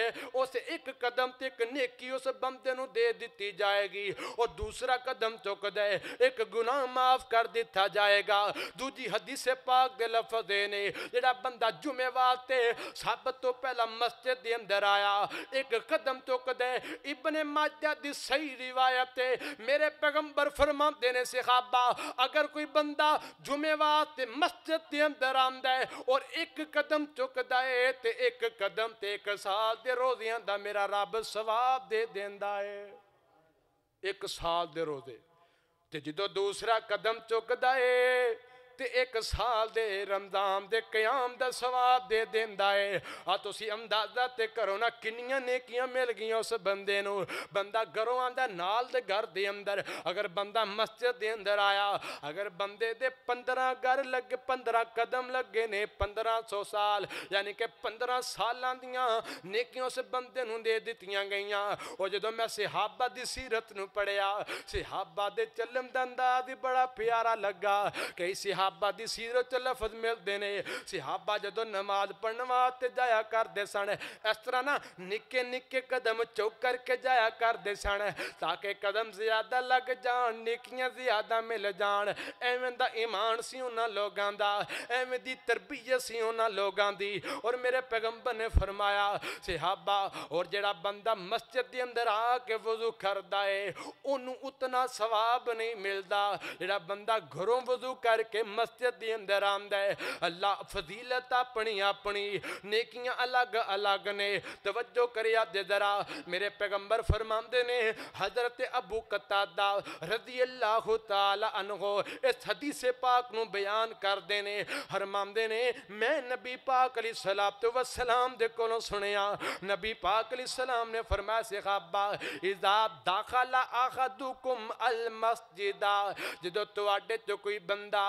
[SPEAKER 1] उस एक कदम से एक नेकी उस बंदे दे दी जाएगी और दूसरा कदम चुकद एक गुना माफ कर दिता जाएगा दूजी हदीसे पाक के लफज ने जोड़ा बंदा जुमेवार से सब तो पहला मस्जिद के अंदर आया एक कदम चुकद इबन माजा दी सही रिवायत है मेरे पैगम्बर फरमा देने से खाबा अगर कोई बंदा जुमेवात मस्जिद के अंदर आंदा है और एक कदम चुकता है तो एक कदम तो एक साल के रोजिया का मेरा रब सवाब दे देता है एक साल के रोजे तो जो दूसरा कदम चुकता है ਤੇ ਇੱਕ ਸਾਲ ਦੇ ਰਮਜ਼ਾਨ ਦੇ ਕਿਆਮ ਦਾ ਸਵਾਬ ਦੇ ਦਿੰਦਾ ਏ ਆ ਤੁਸੀਂ ਅੰਦਾਜ਼ਾ ਤੇ ਕਰੋ ਨਾ ਕਿੰਨੀਆਂ ਨੇਕੀਆਂ ਮਿਲ ਗਈਆਂ ਉਸ ਬੰਦੇ ਨੂੰ ਬੰਦਾ ਘਰੋਂ ਆਂਦਾ ਨਾਲ ਦੇ ਘਰ ਦੇ ਅੰਦਰ ਅਗਰ ਬੰਦਾ ਮਸਜਿਦ ਦੇ ਅੰਦਰ ਆਇਆ ਅਗਰ ਬੰਦੇ ਦੇ 15 ਘਰ ਲੱਗੇ 15 ਕਦਮ ਲੱਗੇ ਨੇ 1500 ਸਾਲ ਯਾਨੀ ਕਿ 15 ਸਾਲਾਂ ਦੀਆਂ ਨੇਕੀਆਂ ਉਸ ਬੰਦੇ ਨੂੰ ਦੇ ਦਿੱਤੀਆਂ ਗਈਆਂ ਉਹ ਜਦੋਂ ਮੈਂ ਸਿਹਾਬਾ ਦੀ ਸੀਰਤ ਨੂੰ ਪੜਿਆ ਸਿਹਾਬਾ ਦੇ ਚੱਲਣ ਦਾ ਅੰਦਾਜ਼ ਬੜਾ ਪਿਆਰਾ ਲੱਗਾ ਕਈ ਸਿਹਾ ਸਹਾਬਾ ਦੀ ਸੀਰਤ ਲਫ਼ਜ਼ ਮਿਲਦੇ ਨੇ ਸਹਾਬਾ ਜਦੋਂ ਨਮਾਜ਼ ਪੜਨ ਵਾਸਤੇ ਜਾਇਆ ਕਰਦੇ ਸਨ ਇਸ ਤਰ੍ਹਾਂ ਨਾ ਨਿੱਕੇ ਨਿੱਕੇ ਕਦਮ ਚੁੱਕ ਕਰਕੇ ਜਾਇਆ ਕਰਦੇ ਸਨ ਤਾਂ ਕਿ ਕਦਮ ਜ਼ਿਆਦਾ ਲੱਗ ਜਾਣ ਨਿੱਕੀਆਂ ਜ਼ਿਆਦਾ ਮਿਲ ਜਾਣ ਐਵੇਂ ਦਾ ਈਮਾਨ ਸੀ ਉਹਨਾਂ ਲੋਕਾਂ ਦਾ ਐਵੇਂ ਦੀ ਤਰਬੀਅਤ ਸੀ ਉਹਨਾਂ ਲੋਕਾਂ ਦੀ ਔਰ ਮੇਰੇ ਪੈਗੰਬਰ ਨੇ ਫਰਮਾਇਆ ਸਹਾਬਾ ਔਰ ਜਿਹੜਾ ਬੰਦਾ ਮਸਜਿਦ ਦੇ ਅੰਦਰ ਆ ਕੇ ਵਜ਼ੂ ਕਰਦਾ ਏ ਉਹਨੂੰ ਉਤਨਾ ਸਵਾਬ ਨਹੀਂ ਮਿਲਦਾ ਜਿਹੜਾ ਬੰਦਾ ਘਰੋਂ ਵਜ਼ੂ ਕਰਕੇ मस्जिद के अंदर आंदा है अल्लाह फजीलत अपनी अपनी नेकियां अलग अलग ने तवज्जो करिया दे जरा मेरे पैगंबर फरमाते ने हजरत अबू कतादा रजी अल्लाह तहो इस हदीसे पाक न बयान करते ने हरमाते ने मैं नबी पाक अली सलाम तो सलाम दे को सुने नबी पाक अली सलाम ने फरमाया सिखाबा इजा दाखला आखा दुकुम अल मस्जिदा जो थोड़े तो कोई बंदा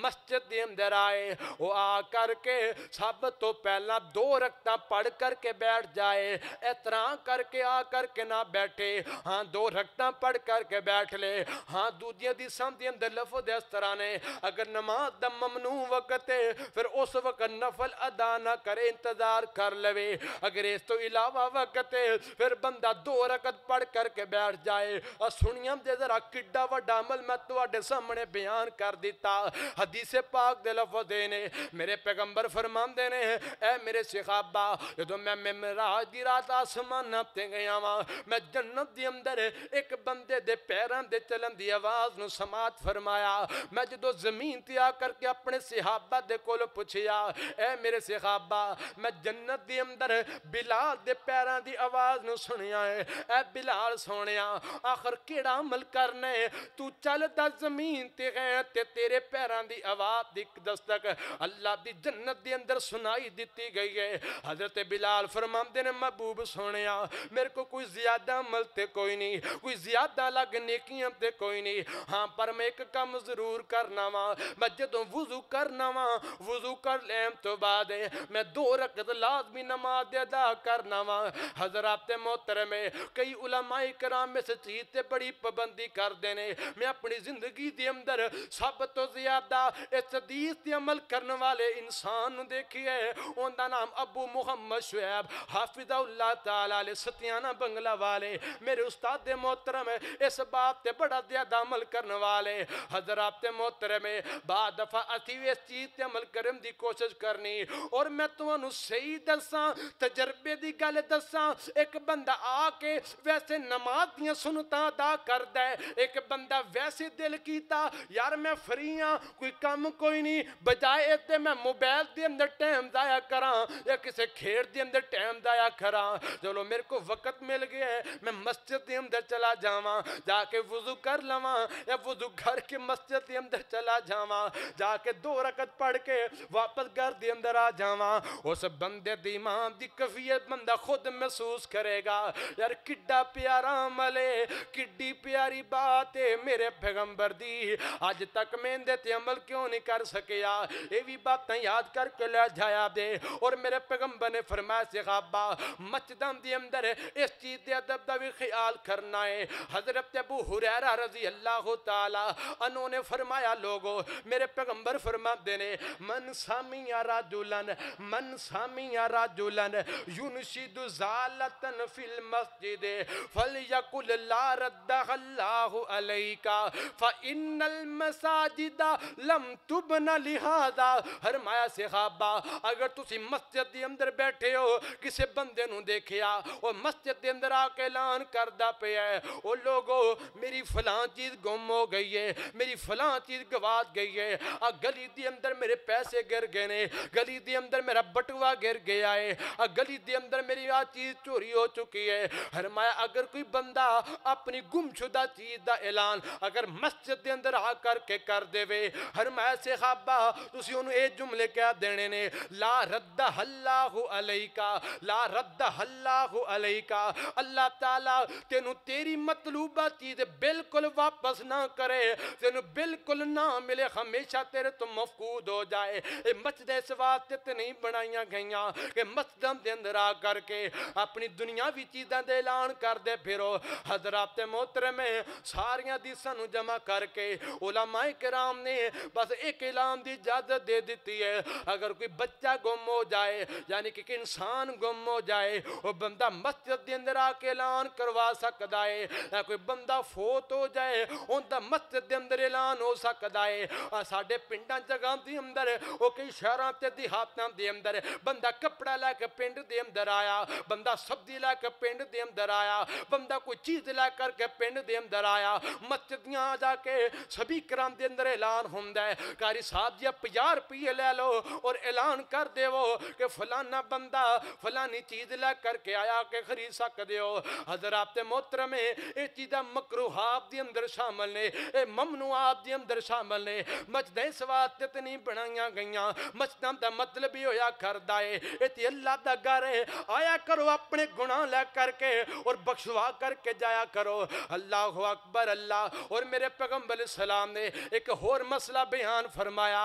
[SPEAKER 1] ਮਸਜਿਦ ਦੇ ਅੰਦਰ ਆਏ ਉਹ ਆ ਕਰਕੇ ਸਭ ਤੋਂ ਪਹਿਲਾਂ ਦੋ ਰਕਤਾਂ ਪੜ ਕਰਕੇ ਬੈਠ ਜਾਏ ਇਸ ਤਰ੍ਹਾਂ ਕਰਕੇ ਆ ਕਰਕੇ ਨਾ ਬੈਠੇ ਹਾਂ ਦੋ ਰਕਤਾਂ ਪੜ ਕਰਕੇ ਬੈਠ ਲੈ ਹਾਂ ਦੂਜੀਆਂ ਦੀ ਸਮਝ ਅੰਦਰ ਲਫ਼ਜ਼ ਇਸ ਤਰ੍ਹਾਂ ਨੇ ਅਗਰ ਨਮਾਜ਼ ਦਾ ਮਮਨੂ ਵਕਤ ਹੈ ਫਿਰ ਉਸ ਵਕਤ ਨਫਲ ਅਦਾ ਨਾ ਕਰੇ ਇੰਤਜ਼ਾਰ ਕਰ ਲਵੇ ਅਗਰ ਇਸ ਤੋਂ ਇਲਾਵਾ ਵਕਤ ਹੈ ਫਿਰ ਬੰਦਾ ਦੋ ਰਕਤ ਪੜ ਕਰਕੇ बैठ जाए और सुनियम दे जरा किड्डा वा अमल मैं थोड़े सामने बयान कर दिता हदीस पाक दे लफ देने मेरे पैगम्बर फरमान देने हैं मेरे सिखाबा जो तो मैं मेमराज की रात आसमान नापते गया वा मैं जन्नत अंदर एक बंदे दे पैरों के चलन की आवाज़ न समात फरमाया मैं जो जमीन त्याग करके अपने सिहाबा दे को पुछया ए मेरे सिहाबा मैं जन्नत के अंदर बिलाल के पैरों की आवाज़ न सुनिया है ए बिलाल सोने आखिर केड़ा अमल है तू चल दस जमीन ते गए ते तेरे पैरों दी आवाज दी दस्तक अल्लाह की जन्नत के अंदर सुनाई दी गई है हजरत बिलाल फरमाते ने महबूब सोने मेरे को कोई ज्यादा अमल तो कोई नहीं कोई ज्यादा अलग नेकियां तो कोई नहीं हाँ पर मैं एक कम जरूर करना वा मैं जो वजू करना वा वजू कर लैन तो बाद मैं दो रकत लाजमी नमाज अदा करना वा हजरात मोहतर में कई उलमाई कराम इस चीज़ से बड़ी पाबंदी करते हैं मैं अपनी जिंदगी के अंदर सब तो ज्यादा इस हदीस से अमल करने वाले इंसान देखिए उनका नाम अबू मुहम्मद शुएब हाफिज उल्ला तला सत्याना बंगला वाले मेरे उस्ताद मोहतरम इस बात से बड़ा ज्यादा अमल करने वाले हजरात मोहतरम है बा दफा अति इस चीज़ से अमल करने की कोशिश करनी और मैं तुम्हें सही दसा तजर्बे की गल दसा एक बंदा आके वैसे नमाज दियाँ सुनता अदा कर दे एक बंदा वैसे दिल किया यार मैं फ्री हाँ ਕੋਈ ਕੰਮ ਕੋਈ ਨਹੀਂ ਬਜਾਏ ਇੱਥੇ ਮੈਂ ਮੋਬਾਈਲ ਦੇ ਅੰਦਰ ਟਾਈਮ ਜ਼ਾਇਆ ਕਰਾਂ ਜਾਂ ਕਿਸੇ ਖੇਡ ਦੇ ਅੰਦਰ ਟਾਈਮ ਜ਼ਾਇਆ ਕਰਾਂ ਚਲੋ ਮੇਰੇ ਕੋ ਵਕਤ ਮਿਲ ਗਿਆ है मैं मस्जिद के अंदर चला जावा जाके वजू कर लवा या वजू करके मस्जिद के अंदर चला जावा जाके दो रकत पढ़ के वापस घर के अंदर आ जावा उस बंदे की इमाम की कफियत बंदा खुद महसूस करेगा यार कि प्यारा अमल है किड्डी प्यारी बात है मेरे पैगंबर दी अज तक मैं इंदे अमल क्यों नहीं कर सकया ये भी बातें याद करके ले जाया दे और मेरे पैगंबर ने फरमाया सिखाबा मस्जिदों के अंदर इस चीज़ के अदब का भी ख्याल करना है हजरत अबू हुरैरा रजी अल्लाह तला ने फरमाया लोगो मेरे पैगंबर फरमा देने मन सामिया राजुलन मन सामिया राजुलन युनशिदु जालतन फिल मस्जिद फल यकुल ला रद्दा अल्लाह अलैका फ़ इन्नल मसाजिदा लम तुब न लिहाजा से खाबा अगर तुम मस्जिद के अंदर बैठे हो किसी बंदे देखिया और मस्जिद के अंदर आके ऐलान करता पे है वो लोगो मेरी फलां चीज़ गुम हो गई है मेरी फलां चीज़ गवा गई है आ गली के अंदर मेरे पैसे गिर गए ने गली के अंदर मेरा बटुआ गिर गया है आ गली के अंदर मेरी आ चीज़ चोरी हो चुकी है हर माया अगर कोई बंदा अपनी गुमशुदा चीज़ का ऐलान अगर मस्जिद के अंदर आ करके कर देवे ਹਰਮਾਇਆ ਸਹਾਬਾ ਤੁਸੀਂ ਉਹਨੂੰ ਇਹ ਜੁਮਲੇ ਕਹਿ ਦੇਣੇ ਨੇ ਲਾ ਰੱਦ ਅੱਲਾਹੁ ਅਲੈਕਾ ਲਾ ਰੱਦ ਅੱਲਾਹੁ ਅਲੈਕਾ ਅੱਲਾਹ ਤਾਲਾ ਤੈਨੂੰ ਤੇਰੀ ਮਤਲੂਬਾ ਚੀਜ਼ ਬਿਲਕੁਲ ਵਾਪਸ ਨਾ ਕਰੇ ਤੈਨੂੰ ਬਿਲਕੁਲ ਨਾ ਮਿਲੇ ਹਮੇਸ਼ਾ ਤੇਰੇ ਤੋਂ ਮਫਕੂਦ ਹੋ ਜਾਏ ਇਹ ਮਸਜਿਦਾਂ ਸਵਾਤ ਤੇ ਨਹੀਂ ਬਣਾਈਆਂ ਗਈਆਂ ਕਿ ਮਸਜਿਦਾਂ ਦੇ ਅੰਦਰ ਆ ਕਰਕੇ ਆਪਣੀ ਦੁਨੀਆਵੀ ਚੀਜ਼ਾਂ ਦੇ ਐਲਾਨ ਕਰਦੇ ਫਿਰੋ हजरात मोहतरम सारिया दीसा जमा करके ओलामाए कराम ने बस एक इलाम की इजाजत दे दी है अगर कोई बच्चा गुम हो जाए यानी कि इंसान गुम हो जाए वह बंदा मस्जिद के अंदर आके ऐलान करवा सकता है या कोई बंदा फोत हो जाए उनका मस्जिद के अंदर ऐलान हो सकता है साढ़े पिंडा जगह के अंदर वो कई शहर से देहातों के अंदर बंदा कपड़ा लैके पिंड के अंदर आया बंदा सब्जी लैके पिंड के अंदर आया बंदा कोई चीज़ लै करके पिंड के अंदर आया मस्जिद जाके सभी कराम के अंदर ऐलान हों आंदा है कारी साहब जी पाँह रुपये ले लो और ऐलान कर देवो कि फलाना बंदा फलानी चीज़ लै करके आया के खरीद सकते हो हजर आपते मोहतरमे ये चीज़ा मकरूहाब के अंदर शामिल ने ये ममनूआब के अंदर शामिल ने मस्जिदें सवाद तो नहीं बनाई गई मस्जिदों का मतलब ही होया करता है ये अल्लाह का घर है आया करो अपने गुणा ला करके और बख्शवा करके जाया करो अल्लाह अकबर अल्लाह और मेरे पैगम्बर सलाम ने एक होर मसला का बयान फरमाया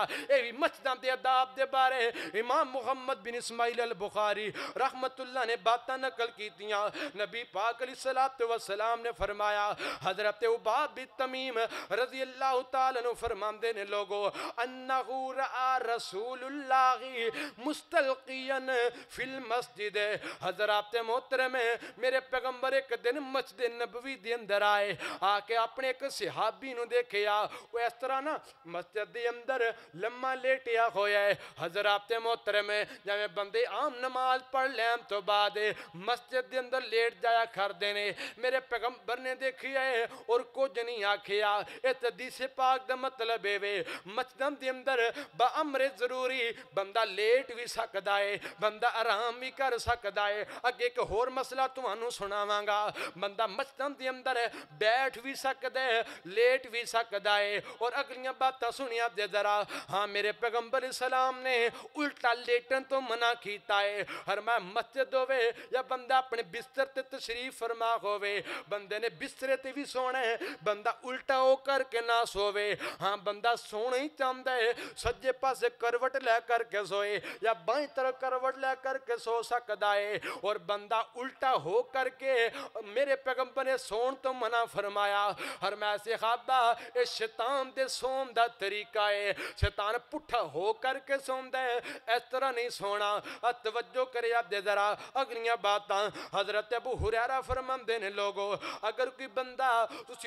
[SPEAKER 1] मस्जिदों के अदाब के बारे इमाम मुहम्मद बिन इसमाइल अल बुखारी रहमतुल्ला ने नकल की नबी पाक ने फरमाया हजरत बिन तमीम रजी अल्लाह ने लोगो मुस्तलकियन फिल मस्जिद मेरे पैगंबर एक दिन मस्जिद नबवी के अंदर आए आके अपने एक सिहाबी देखे वो इस तरह ना मस्जिद अंदर लम्मा लेटिया होया है हजर मोहतरम है जमें बंदे आम नमाज पढ़ लैन तो बाद मस्जिद अंदर लेट जाया करते ने मेरे पैगंबर ने देखी है और कुछ नहीं आखिया इस दीसे पाक का मतलब है वे मस्जिद के अंदर बमरे जरूरी बंदा लेट भी सकता है बंदा आराम भी कर सकता है अगे एक होर मसला तुम्हें सुनावगा बंदा मस्जिद के अंदर बैठ भी सकता है लेट भी सकता है और अगलिया बातें किया सुनिया दे जरा हाँ मेरे पैगंबर सलाम ने उल्टा लेटन तो मना किया है हर मैं मस्जिद होवे या बंदा अपने बिस्तर ते तशरीफ फरमा होवे बंदे ने बिस्तरे ते भी सोना है बंदा उल्टा हो करके ना सोवे हाँ बंदा सोना ही चाहता है सज्जे पास करवट लै करके सोए या बाई तरफ करवट लै करके सो सकता है और बंदा उल्टा हो करके मेरे पैगंबर ने सोन तो मना फरमाया हर मैं सिखाबा ये शैतान दे सोम दा ਤਰੀਕਾ ਏ ਸ਼ੈਤਾਨ ਪੁੱਠਾ ਹੋ ਕਰਕੇ ਸੌਂਦਾ ਹੈ ਇਸ ਤਰ੍ਹਾਂ ਨਹੀਂ ਸੋਣਾ ਤਵੱਜੋ ਕਰੇ ਆਪਦੇ ਜ਼ਰਾ ਅਗਲੀਆਂ ਬਾਤਾਂ हजरत अबू हुरैरा फरमाते ने लोगो अगर कोई बंदा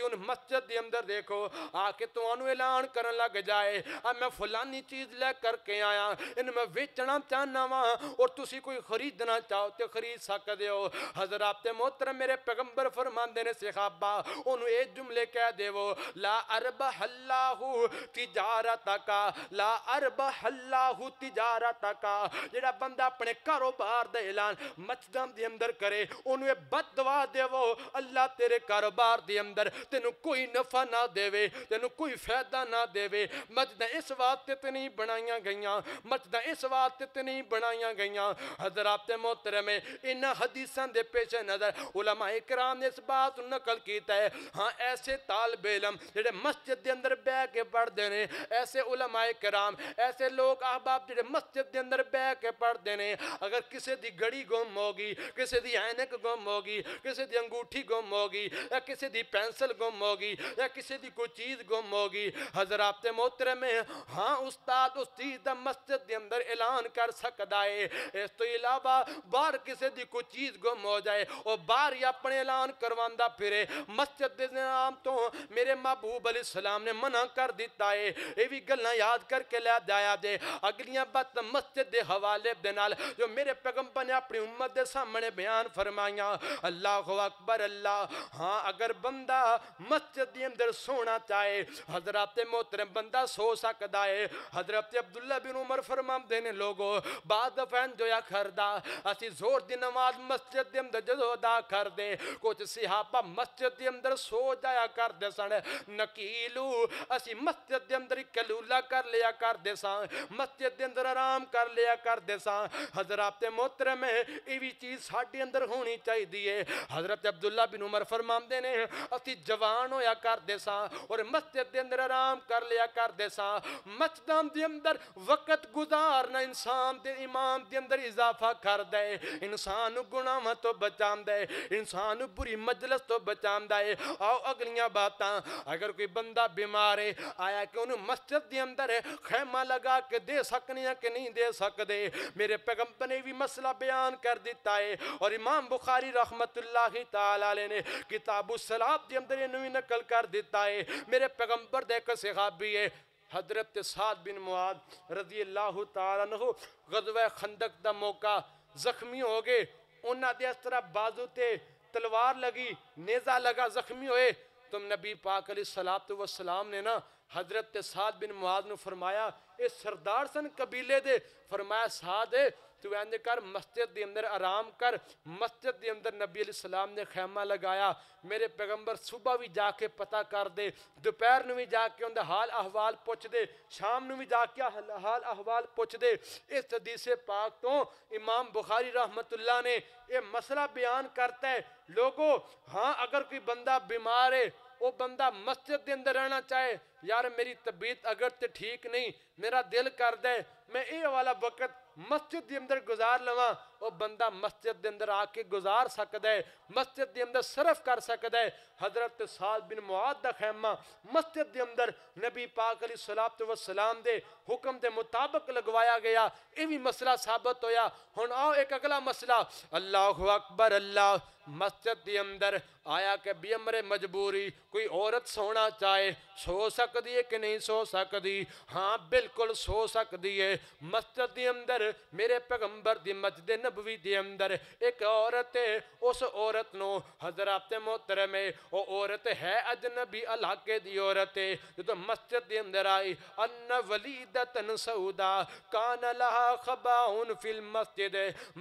[SPEAKER 1] उन मस्जिद के अंदर देखो आके तो ऐलान कर लग जाए मैं फलानी चीज़ लै करके आया इन मैं बेचना चाहना वा और तुम कोई खरीदना चाहो तो खरीद सकते हो हजरत मोहतर मेरे पैगंबर फरमाते ने सिखाबा ओनू ये जुमले कह देवो ला अरब हल्ला तिजारत का ला अरब हल्लाहु तिजारत का जेड़ा बंदा अपने कारोबार का ऐलान मचदम के अंदर करे उन्हें बद देवो अल्लाह तेरे कारोबार के अंदर तेन कोई नफा ना देवे तेन कोई फायदा ना देवे मजदा इस वास्ते तो नहीं बनाई गई मजदा इस वास्ते तो नहीं बनाई गई हजरात मोहतर इन हदीसा के पेश नज़र उलमा इकराम ने इस बात नकल किया है हाँ ऐसे तालब जेडे मस्जिद के अंदर बह के पढ़ते ਨੇ ऐसे उलमाए कराम ऐसे लोग अहबाब जो मस्जिद के अंदर बह के ਪੜਦੇ ਨੇ अगर किसी की ਗੜੀ गुम होगी किसी की ऐनक गुम होगी किसी की अंगूठी गुम होगी या किसी की पेंसिल गुम होगी या किसी की कोई चीज़ गुम होगी हजरात मोहतर में हाँ उस्ताद उस चीज़ का मस्जिद के अंदर ऐलान कर सकता है इस तो इलावा बार किसी की कोई चीज़ गुम हो जाए और बार ही अपने ऐलान करवा फिरे मस्जिद के नाम तो मेरे महबूब अली सलाम ने मना कर दिता है है ये भी गल् याद करके लिया जे अगलियां बात मस्जिद के हवाले के नाल जो मेरे पैगंबर ने अपनी उम्मत के सामने बयान फरमाइया अल्लाह अकबर अल्लाह हाँ अगर बंदा मस्जिद के अंदर सोना चाहे हजरत मोहतरम बंदा सो सकता है हजरत अब्दुल्ला बिन उमर फरमाते ने लोगो बाद फैन जोया खरदा असि जोर की नमाज मस्जिद के अंदर जो अदा कर दे कुछ सिहाबा मस्जिद के अंदर सो जाया करते सन नकीलू असि मस्जिद अंदर कलूला कर लिया कर देसा मस्जिद अंदर आराम कर लिया कर देसा हजरात मोहतर में यही चीज़ साढ़े अंदर होनी चाहिए हजरत अब्दुल्ला बिन उमर फरमाते ने असी जवान होया करते सा और मस्जिद के अंदर आराम कर लिया करते सा मस्जिदों के अंदर वक़्त गुजारना इंसान के इमाम के अंदर इजाफा कर दे इंसान गुनाहों तो बचा है इंसान बुरी मजलस तो बचा है आओ अगलियां बातें अगर कोई बंदा बीमार है आया कि कि मस्जिद के अंदर खैमा लगा के दे सकने या कि नहीं दे सकते मेरे पैगंबर ने भी मसला बयान कर दिता है और इमाम बुखारी रहमत ताले ने किताबू सलाब के अंदर इन भी नकल कर दिता है मेरे पैगंबर देख सिखाबी है हजरत सात बिन मुआद रजी अल्लाह तु गजब खंदक का मौका जख्मी हो गए उन्होंने इस तरह बाजू ते तलवार लगी नेजा लगा जख्मी हुए तुम तो नबी पाक अली सलाब तो वह सलाम ने ना हजरत साध बिन मुआद ने फरमाया सरदार सन कबीले दे फरमाया साद तू इंज कर मस्जिद के अंदर आराम कर मस्जिद के अंदर नबी सलाम ने खैमा लगाया मेरे पैगंबर सुबह भी जाके पता कर दे दोपहर में भी जाके उनका हाल अहवाल पुछ दे शाम भी जाके हाल अहवाल पुछ दे इस तदीसे पाक तो इमाम बुखारी रहमतुल्ला ने यह मसला बयान करता है लोगो हाँ अगर कोई बंदा बीमार है ਉਹ ਬੰਦਾ ਮਸਜਿਦ ਦੇ ਅੰਦਰ ਰਹਿਣਾ ਚਾਹੇ ਯਾਰ ਮੇਰੀ ਤਬੀਅਤ ਅਗਰ ਤੇ ਠੀਕ ਨਹੀਂ ਮੇਰਾ ਦਿਲ ਕਰਦਾ ਮੈਂ ਇਹ ਵਾਲਾ ਵਕਤ ਮਸਜਿਦ ਦੇ ਅੰਦਰ ਗੁਜ਼ਾਰ ਲਵਾਂ ਉਹ ਬੰਦਾ ਮਸਜਿਦ ਦੇ ਅੰਦਰ ਆ ਕੇ ਗੁਜ਼ਾਰ ਸਕਦਾ ਹੈ ਮਸਜਿਦ ਦੇ ਅੰਦਰ ਸਰਫ ਕਰ ਸਕਦਾ ਹੈ حضرت ਸਾਦ ਬਿਨ ਮੁਆਦ ਦਾ ਖੈਮਾ ਮਸਜਿਦ ਦੇ ਅੰਦਰ ਨਬੀ ਪਾਕ ਅਲੀ ਸਲਾਤ ਵਸਲਾਮ ਦੇ ਹੁਕਮ ਦੇ ਮੁਤਾਬਕ ਲਗਵਾਇਆ ਗਿਆ ਇਹ ਵੀ ਮਸਲਾ ਸਾਬਤ ਹੋਇਆ ਹੁਣ ਆਓ ਇੱਕ ਅਗਲਾ ਮਸਲਾ ਅੱਲਾਹੁ ਅਕਬਰ ਅੱਲਾਹ मस्जिद के अंदर आया कि बेअमरे मजबूरी कोई औरत सोना चाहे सो सकती है कि नहीं सो सकती हाँ बिल्कुल सो सकती है मस्जिद के अंदर मेरे पैगंबर की मस्जिद ਨਬਵੀ ਦੇ ਅੰਦਰ ਇੱਕ ਔਰਤ ਹੈ ਉਸ ਔਰਤ ਨੂੰ ਹਜ਼ਰਤ ਮੁਹਤਰਮ ਹੈ ਉਹ ਔਰਤ ਹੈ ਅਜਨਬੀ ਇਲਾਕੇ ਦੀ ਔਰਤ ਹੈ ਜਦੋਂ ਮਸਜਿਦ ਦੇ ਅੰਦਰ ਆਈ ਅਨ ਵਲੀਦਤਨ ਸਊਦਾ ਕਾਨ ਲਹਾ ਖਬਾਉਨ ਫਿਲ ਮਸਜਿਦ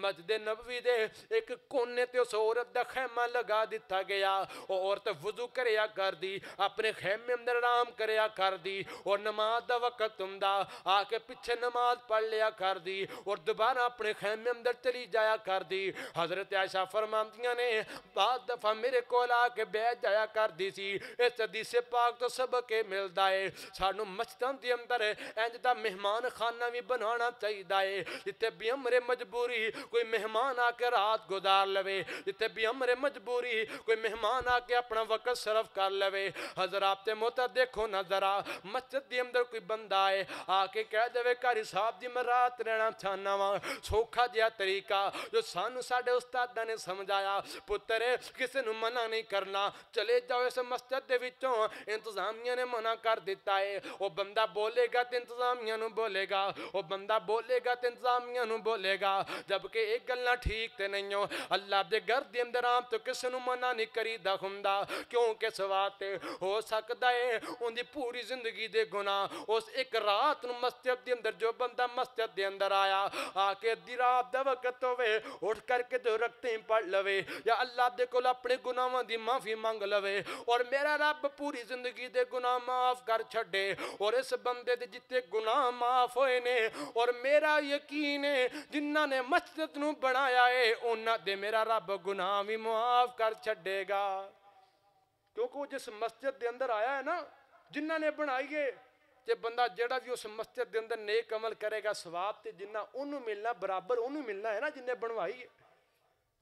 [SPEAKER 1] ਮਸਜਿਦ ਨਬਵੀ ਦੇ ਇੱਕ ਕੋਨੇ ਤੇ ਉਸ ਔਰਤ ਦਾ ਖੈਮਾ ਲਗਾ ਦਿੱਤਾ ਗਿਆ ਉਹ औरत वजू करया कर दी अपने खेमे अंदर आराम करया कर दी और नमाज का वक्त हों आके पिछे नमाज पढ़ लिया कर दी और दोबारा अपने खेमे अंदर चली चली जाया कर दी हजरत आयशा फरमादियाँ ने बाद दफ़ा मेरे को आके बह जाया कर दी सी इस हदीसे पाक तो सबक मिलता है सानू मस्जिदों के अंदर इंज का मेहमान खाना भी बनाना चाहिए है जिते बेअमरे मजबूरी कोई मेहमान आके रात गुजार लवे जिते बेअमरे मजबूरी कोई मेहमान आके अपना वक़्त सर्फ कर लवे हजराब ते मोता देखो ना जरा मस्जिद के अंदर कोई बंदा है आके कह दे कारी साहब जी मैं रात रहना चाहना वा सौखा जहा तरीका तरीका जो सानू साढ़े ਉਸਤਾਦਾਂ ਨੇ ਸਮਝਾਇਆ ਪੁੱਤਰ ਕਿਸੇ ਨੂੰ ਮਨਾ ਨਹੀਂ ਕਰਨਾ ਚਲੇ ਜਾਓ ਇਸ ਮਸਜਿਦ ਦੇ ਵਿੱਚੋਂ ਇੰਤਜ਼ਾਮੀਆਂ ਨੇ ਮਨਾ ਕਰ ਦਿੱਤਾ ਏ ਉਹ ਬੰਦਾ ਬੋਲੇਗਾ ਤੇ ਇੰਤਜ਼ਾਮੀਆਂ ਨੂੰ ਬੋਲੇਗਾ ਉਹ ਬੰਦਾ ਬੋਲੇਗਾ ਤੇ ਇੰਤਜ਼ਾਮੀਆਂ ਨੂੰ ਬੋਲੇਗਾ ਜਦਕਿ ਇਹ ਗੱਲਾਂ ਠੀਕ ਤੇ ਨਹੀਂ ਹੋ ਅੱਲਾ ਦੇ ਘਰ ਦੇ ਅੰਦਰ ਆਮ ਤੋਂ ਕਿਸੇ ਨੂੰ ਮਨਾ ਨਹੀਂ ਕਰੀਦਾ ਹੁੰਦਾ ਕਿਉਂਕਿ ਸਵਾਤੇ ਹੋ ਸਕਦਾ ਏ ਉਹਦੀ ਪੂਰੀ ਜ਼ਿੰਦਗੀ ਦੇ ਗੁਨਾਹ ਉਸ ਇੱਕ ਰਾਤ ਨੂੰ ਮਸਜਿਦ ਦੇ ਅੰਦਰ ਜੋ ਬੰਦਾ ਮਸਜਿਦ ਦੇ ਅੰਦਰ ਆਇਆ ਆ ਕੇ ਦੀ ਰਾਤ ਦਾ ਵਕਤ ਸੁਨਤ ਹੋਵੇ ਉੱਠ ਕਰਕੇ ਤੇ ਰਖਤੇ ਪੜ ਲਵੇ ਜਾਂ ਅੱਲਾ ਦੇ ਕੋਲ ਆਪਣੇ ਗੁਨਾਹਾਂ ਦੀ ਮਾਫੀ ਮੰਗ ਲਵੇ ਔਰ ਮੇਰਾ ਰੱਬ ਪੂਰੀ ਜ਼ਿੰਦਗੀ ਦੇ ਗੁਨਾਹ ਮਾਫ ਕਰ ਛੱਡੇ ਔਰ ਇਸ ਬੰਦੇ ਦੇ ਜਿੱਤੇ ਗੁਨਾਹ ਮਾਫ ਹੋਏ ਨੇ ਔਰ ਮੇਰਾ ਯਕੀਨ ਹੈ ਜਿਨ੍ਹਾਂ ਨੇ ਮਸਜਿਦ ਨੂੰ ਬਣਾਇਆ ਏ ਉਹਨਾਂ ਦੇ ਮੇਰਾ ਰੱਬ ਗੁਨਾਹ ਵੀ ਮਾਫ ਕਰ ਛੱਡੇਗਾ ਕਿਉਂਕਿ ਜਿਸ ਮਸਜਿਦ ਦੇ ਅੰਦਰ ਆਇਆ ਹੈ ਨਾ ਜਿਨ੍ਹਾਂ ਨੇ ਬਣਾਈਏ तो बंदा जोड़ा भी उस मस्जिद के अंदर नेक अमल करेगा स्वाब तो जिन्ना उन्होंने मिलना बराबर उन्होंने मिलना है ना जिन्हें बनवाई है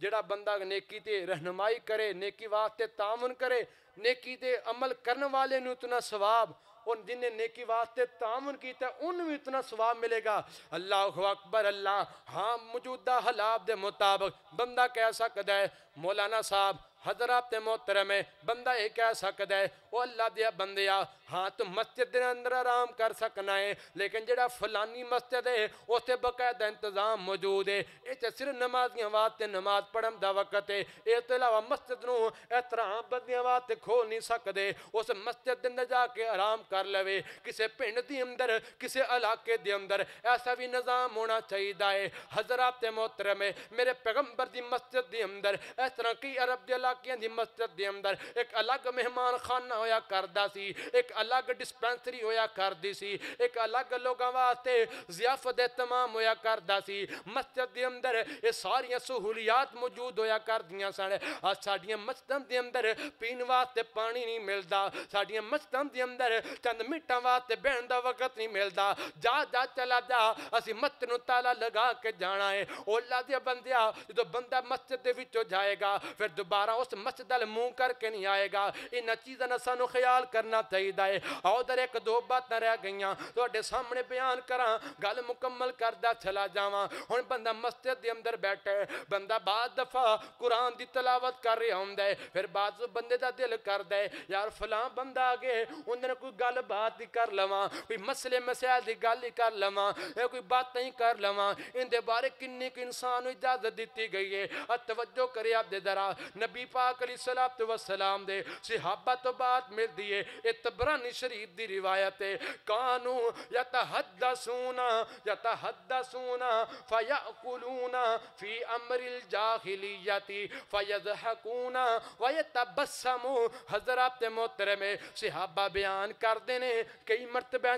[SPEAKER 1] जोड़ा बंदा नेकी तो रहनुमाई करे नेकी वास्ते तामन करे नेकी तो अमल करने वाले इतना स्वाब और जिन्हें नेकी वास्ते तामन किया उन भी इतना स्वाब मिलेगा अल्लाह अकबर अल्लाह हाँ मौजूदा हालात के मुताबिक बंदा कह सकता है मौलाना साहब हजरात मोहतर में बंदा ये कह सकता है वह अल्लाह दिया बंदे हाँ तू मस्जिद के अंदर आराम कर सकना है लेकिन जरा फलानी मस्जिद है उसे बकायदा इंतजाम मौजूद है ये सिर्फ नमाजियों वास्ते नमाज पढ़न का वक्त है इस तो अलावा मस्जिद न इस तरह बंदियों वास्ते खोल नहीं सकते उस मस्जिद के अंदर जाके आराम कर ले किसी पिंड के अंदर किसी इलाके के अंदर ऐसा भी निज़ाम होना चाहिए है हजरात मोहतर में मेरे पैगंबर की मस्जिद के अंदर इस तरह कई अरब दिला ਇਲਾਕਿਆਂ ਦੀ ਮਸਜਿਦ ਦੇ ਅੰਦਰ ਇੱਕ ਅਲੱਗ ਮਹਿਮਾਨ ਖਾਨਾ ਹੋਇਆ ਕਰਦਾ ਸੀ ਇੱਕ ਅਲੱਗ ਡਿਸਪੈਂਸਰੀ ਹੋਇਆ ਕਰਦੀ ਸੀ ਇੱਕ ਅਲੱਗ ਲੋਕਾਂ ਵਾਸਤੇ ਜ਼ਿਆਫਤ ਦੇ ਤਮਾਮ ਹੋਇਆ ਕਰਦਾ ਸੀ ਮਸਜਿਦ ਦੇ ਅੰਦਰ ਇਹ ਸਾਰੀਆਂ ਸਹੂਲੀਅਤ ਮੌਜੂਦ ਹੋਇਆ ਕਰਦੀਆਂ ਸਨ ਸਾਡੀਆਂ ਮਸਜਿਦਾਂ ਦੇ ਅੰਦਰ ਪੀਣ ਵਾਸਤੇ ਪਾਣੀ ਨਹੀਂ ਮਿਲਦਾ ਸਾਡੀਆਂ ਮਸਜਿਦਾਂ ਦੇ ਅੰਦਰ ਚੰਦ ਮਿੰਟਾਂ ਵਾਸਤੇ ਬਹਿਣ ਦਾ ਵਕਤ ਨਹੀਂ ਮਿਲਦਾ ਜਾ ਜਾ ਚਲਾ ਜਾ ਅਸੀਂ ਮੱਤ ਨੂੰ ਤਾਲਾ ਲਗਾ ਕੇ ਜਾਣਾ ਹੈ ਉਹ ਲਾ ਦੇ ਬੰਦਿਆ ਜਦੋਂ ਬੰਦਾ ਮਸਜਿਦ ਦੇ ਵਿੱਚੋਂ ਜਾਏਗਾ ਫਿਰ ਦੁਬਾਰਾ उस मस्जिद मुंह करके नहीं आएगा इन चीज़ों ने सू ख्याल करना चाहिए उधर एक दो बातें रह गई थोड़े सामने बयान करा गल मुकम्मल करता चला जावा हूँ बंदा मस्जिद के अंदर बैठे बंदा बाद दफ़ा कुरान की तलावत कर रहा होंगे फिर बाद बंदे का दिल कर दे यार फलां बंदा आ गए उन्हें कोई गल बात कर लवा कोई मसले मसैल की गल ही कर लवा कोई बात ही कर लवा इन बारे कि इंसान इजाजत दी गई है तवज्जो करे आप दे दरा नबी पाक अली सलात वसलाम दे सिहाबा तो बात मिलती है ये तबरानी शरीफ की रिवायत है कानू या तहदा सूना या तहदा सूना फया कुलूना फी अमरिल जाहिलियती फयजहकूना वय तबस्समू हजरत मोहतरे में सिहाबा बयान कर देने कई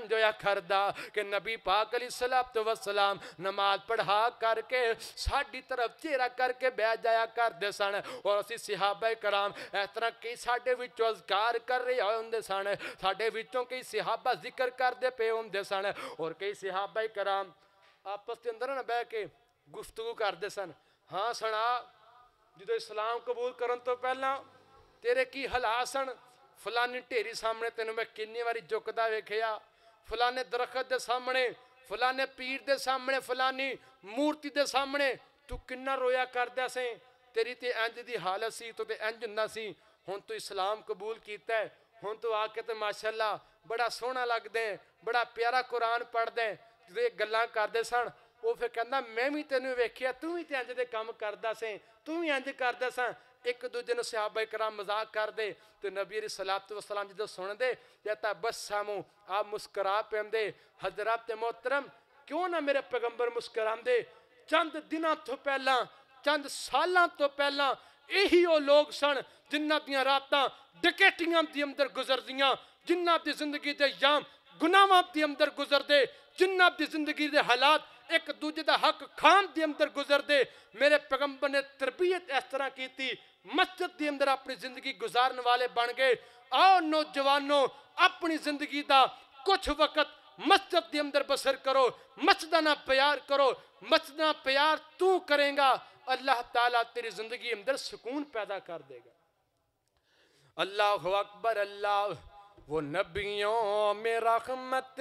[SPEAKER 1] जो या खरदा के नबी पाक अली सलात वसलाम नमाज पढ़ा करके साड़ी तरफ चेहरा करके बह जाया कर दे सन और असि ਸਹਾਬਾ ਇਕਰਾਮ ਇਸ ਤਰ੍ਹਾਂ ਕਿ ਸਾਡੇ ਵਿੱਚੋਂ ਅਜ਼ਕਾਰ ਕਰ ਰਹੇ ਹੁੰਦੇ ਸਨ ਸਾਡੇ ਵਿੱਚੋਂ ਕਈ ਸਹਾਬਾ ਜ਼ਿਕਰ ਕਰਦੇ ਪਏ ਹੁੰਦੇ ਸਨ ਔਰ ਕਈ ਸਹਾਬਾ ਇਕਰਾਮ ਆਪਸ ਦੇ ਅੰਦਰ ਨਾ ਬਹਿ ਕੇ ਗੁਫ਼ਤਗੂ ਕਰਦੇ ਸਨ ਹਾਂ ਸੁਣਾ ਜਦੋਂ ਇਸਲਾਮ ਕਬੂਲ ਕਰਨ ਤੋਂ ਪਹਿਲਾਂ ਤੇਰੇ ਕੀ ਹਾਲਾਤ ਸਨ ਫੁਲਾਨੀ ਢੇਰੀ ਸਾਹਮਣੇ ਤੈਨੂੰ ਮੈਂ ਕਿੰਨੀ ਵਾਰੀ ਝੁਕਦਾ ਵੇਖਿਆ ਫੁਲਾਨੇ ਦਰਖਤ ਦੇ ਸਾਹਮਣੇ ਫੁਲਾਨੇ ਪੀਰ ਦੇ ਸਾਹਮਣੇ ਫੁਲਾਨੀ ਮੂਰਤੀ ਦੇ ਸਾਹਮਣੇ ਤੂੰ ਕਿੰਨਾ ਰੋਇਆ ਕਰਦਾ ਸੀ ਤੇਰੀ ਤੇ ਇੰਜ ਦੀ ਹਾਲਤ ਸੀ ਤੂੰ ਤੇ ਇੰਜ ਨਾ ਸੀ ਹੁਣ ਤੂੰ ਇਸਲਾਮ ਕਬੂਲ ਕੀਤਾ ਹੁਣ ਤੂੰ ਆ ਕੇ ਤੇ ਮਾਸ਼ਾਅੱਲਾ ਬੜਾ ਸੋਹਣਾ ਲੱਗਦਾ ਬੜਾ ਪਿਆਰਾ ਕੁਰਾਨ ਪੜਦਾ ਹੈ ਇਹ ਗੱਲਾਂ ਕਰਦੇ ਸਨ ਉਹ ਫਿਰ ਕਹਿੰਦਾ ਮੈਂ ਵੀ ਤੈਨੂੰ ਵੇਖਿਆ ਤੂੰ ਵੀ ਤੇ ਇੰਜ ਦੇ ਕੰਮ ਕਰਦਾ ਸੀ ਤੂੰ ਵੀ ਇੰਜ ਕਰਦਾ ਸਾਂ ਇੱਕ ਦੂਜੇ ਨੂੰ ਸਹਾਬਾ ਇਕਰਾਮ ਮਜ਼ਾਕ ਕਰਦੇ ਤੇ ਨਬੀ ਅਲੀ ਸਲਾਤੁ ਵਸਲਾਮ ਜਦੋਂ ਸੁਣਦੇ ਜਾਂ ਤਾਂ ਬਸ ਸਾਮੂ ਆ ਮੁਸਕਰਾ ਪੈਂਦੇ ਹਜ਼ਰਤ ਤੇ ਕਿਉਂ ਨਾ ਮੇਰੇ ਪੈਗੰਬਰ ਮੁਸਕਰਾਉਂਦੇ ਚੰਦ ਦਿਨਾਂ ਤੋਂ ਪਹਿਲਾਂ ਚੰਦ ਸਾਲਾਂ ਤੋਂ ਪਹਿਲਾਂ ਇਹੀ ਉਹ ਲੋਕ ਸਨ ਜਿਨ੍ਹਾਂ ਦੀਆਂ ਰਾਤਾਂ ਡਕੈਟੀਆਂ ਦੇ ਅੰਦਰ ਗੁਜ਼ਰਦੀਆਂ ਜਿਨ੍ਹਾਂ ਦੀ ਜ਼ਿੰਦਗੀ ਦੇ ਯਾਮ ਗੁਨਾਹਾਂ ਦੇ ਅੰਦਰ ਗੁਜ਼ਰਦੇ ਜਿਨ੍ਹਾਂ ਦੀ ਜ਼ਿੰਦਗੀ ਦੇ ਹਾਲਾਤ ਇੱਕ ਦੂਜੇ ਦਾ ਹੱਕ ਖਾਣ ਦੇ ਅੰਦਰ ਗੁਜ਼ਰਦੇ ਮੇਰੇ ਪੈਗੰਬਰ ਨੇ ਤਰਬੀਅਤ ਇਸ ਤਰ੍ਹਾਂ ਕੀਤੀ ਮਸਜਿਦ ਦੇ ਅੰਦਰ ਆਪਣੀ ਜ਼ਿੰਦਗੀ ਗੁਜ਼ਾਰਨ ਵਾਲੇ ਬਣ ਗਏ ਆਓ ਨੌਜਵਾਨੋ ਆਪਣੀ ਜ਼ਿੰਦਗੀ ਦਾ ਕੁਝ ਵਕਤ मस्जिद के अंदर बसर करो ना प्यार करो मचदाना प्यार तू करेगा अल्लाह ताला तेरी जिंदगी अंदर सुकून पैदा कर देगा अल्लाह अकबर अल्लाह वो नबियों में रहमत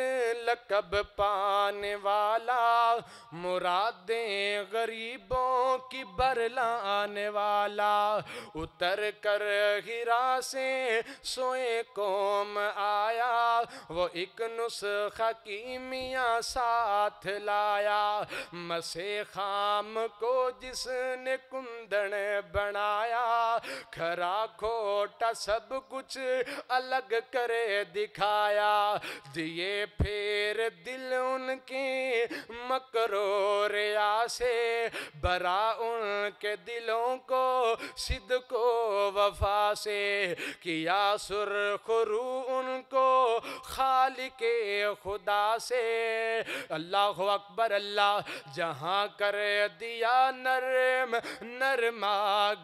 [SPEAKER 1] लकब पाने वाला मुरादें गरीबों की बरलाने वाला उतर कर हिरा से सोए कोम आया वो एक नुस्खा की मिया साथ लाया मसे खाम को जिसने कुंदन बनाया खरा खोटा सब कुछ अलग करे दिखाया दिए फिर दिल उनकी मकरोरिया से बरा उनके दिलों को सिद्ध को वफा से किया सुर खुरु उनको खाल के खुदा से अल्लाह अकबर अल्लाह जहाँ कर दिया नरम नरमा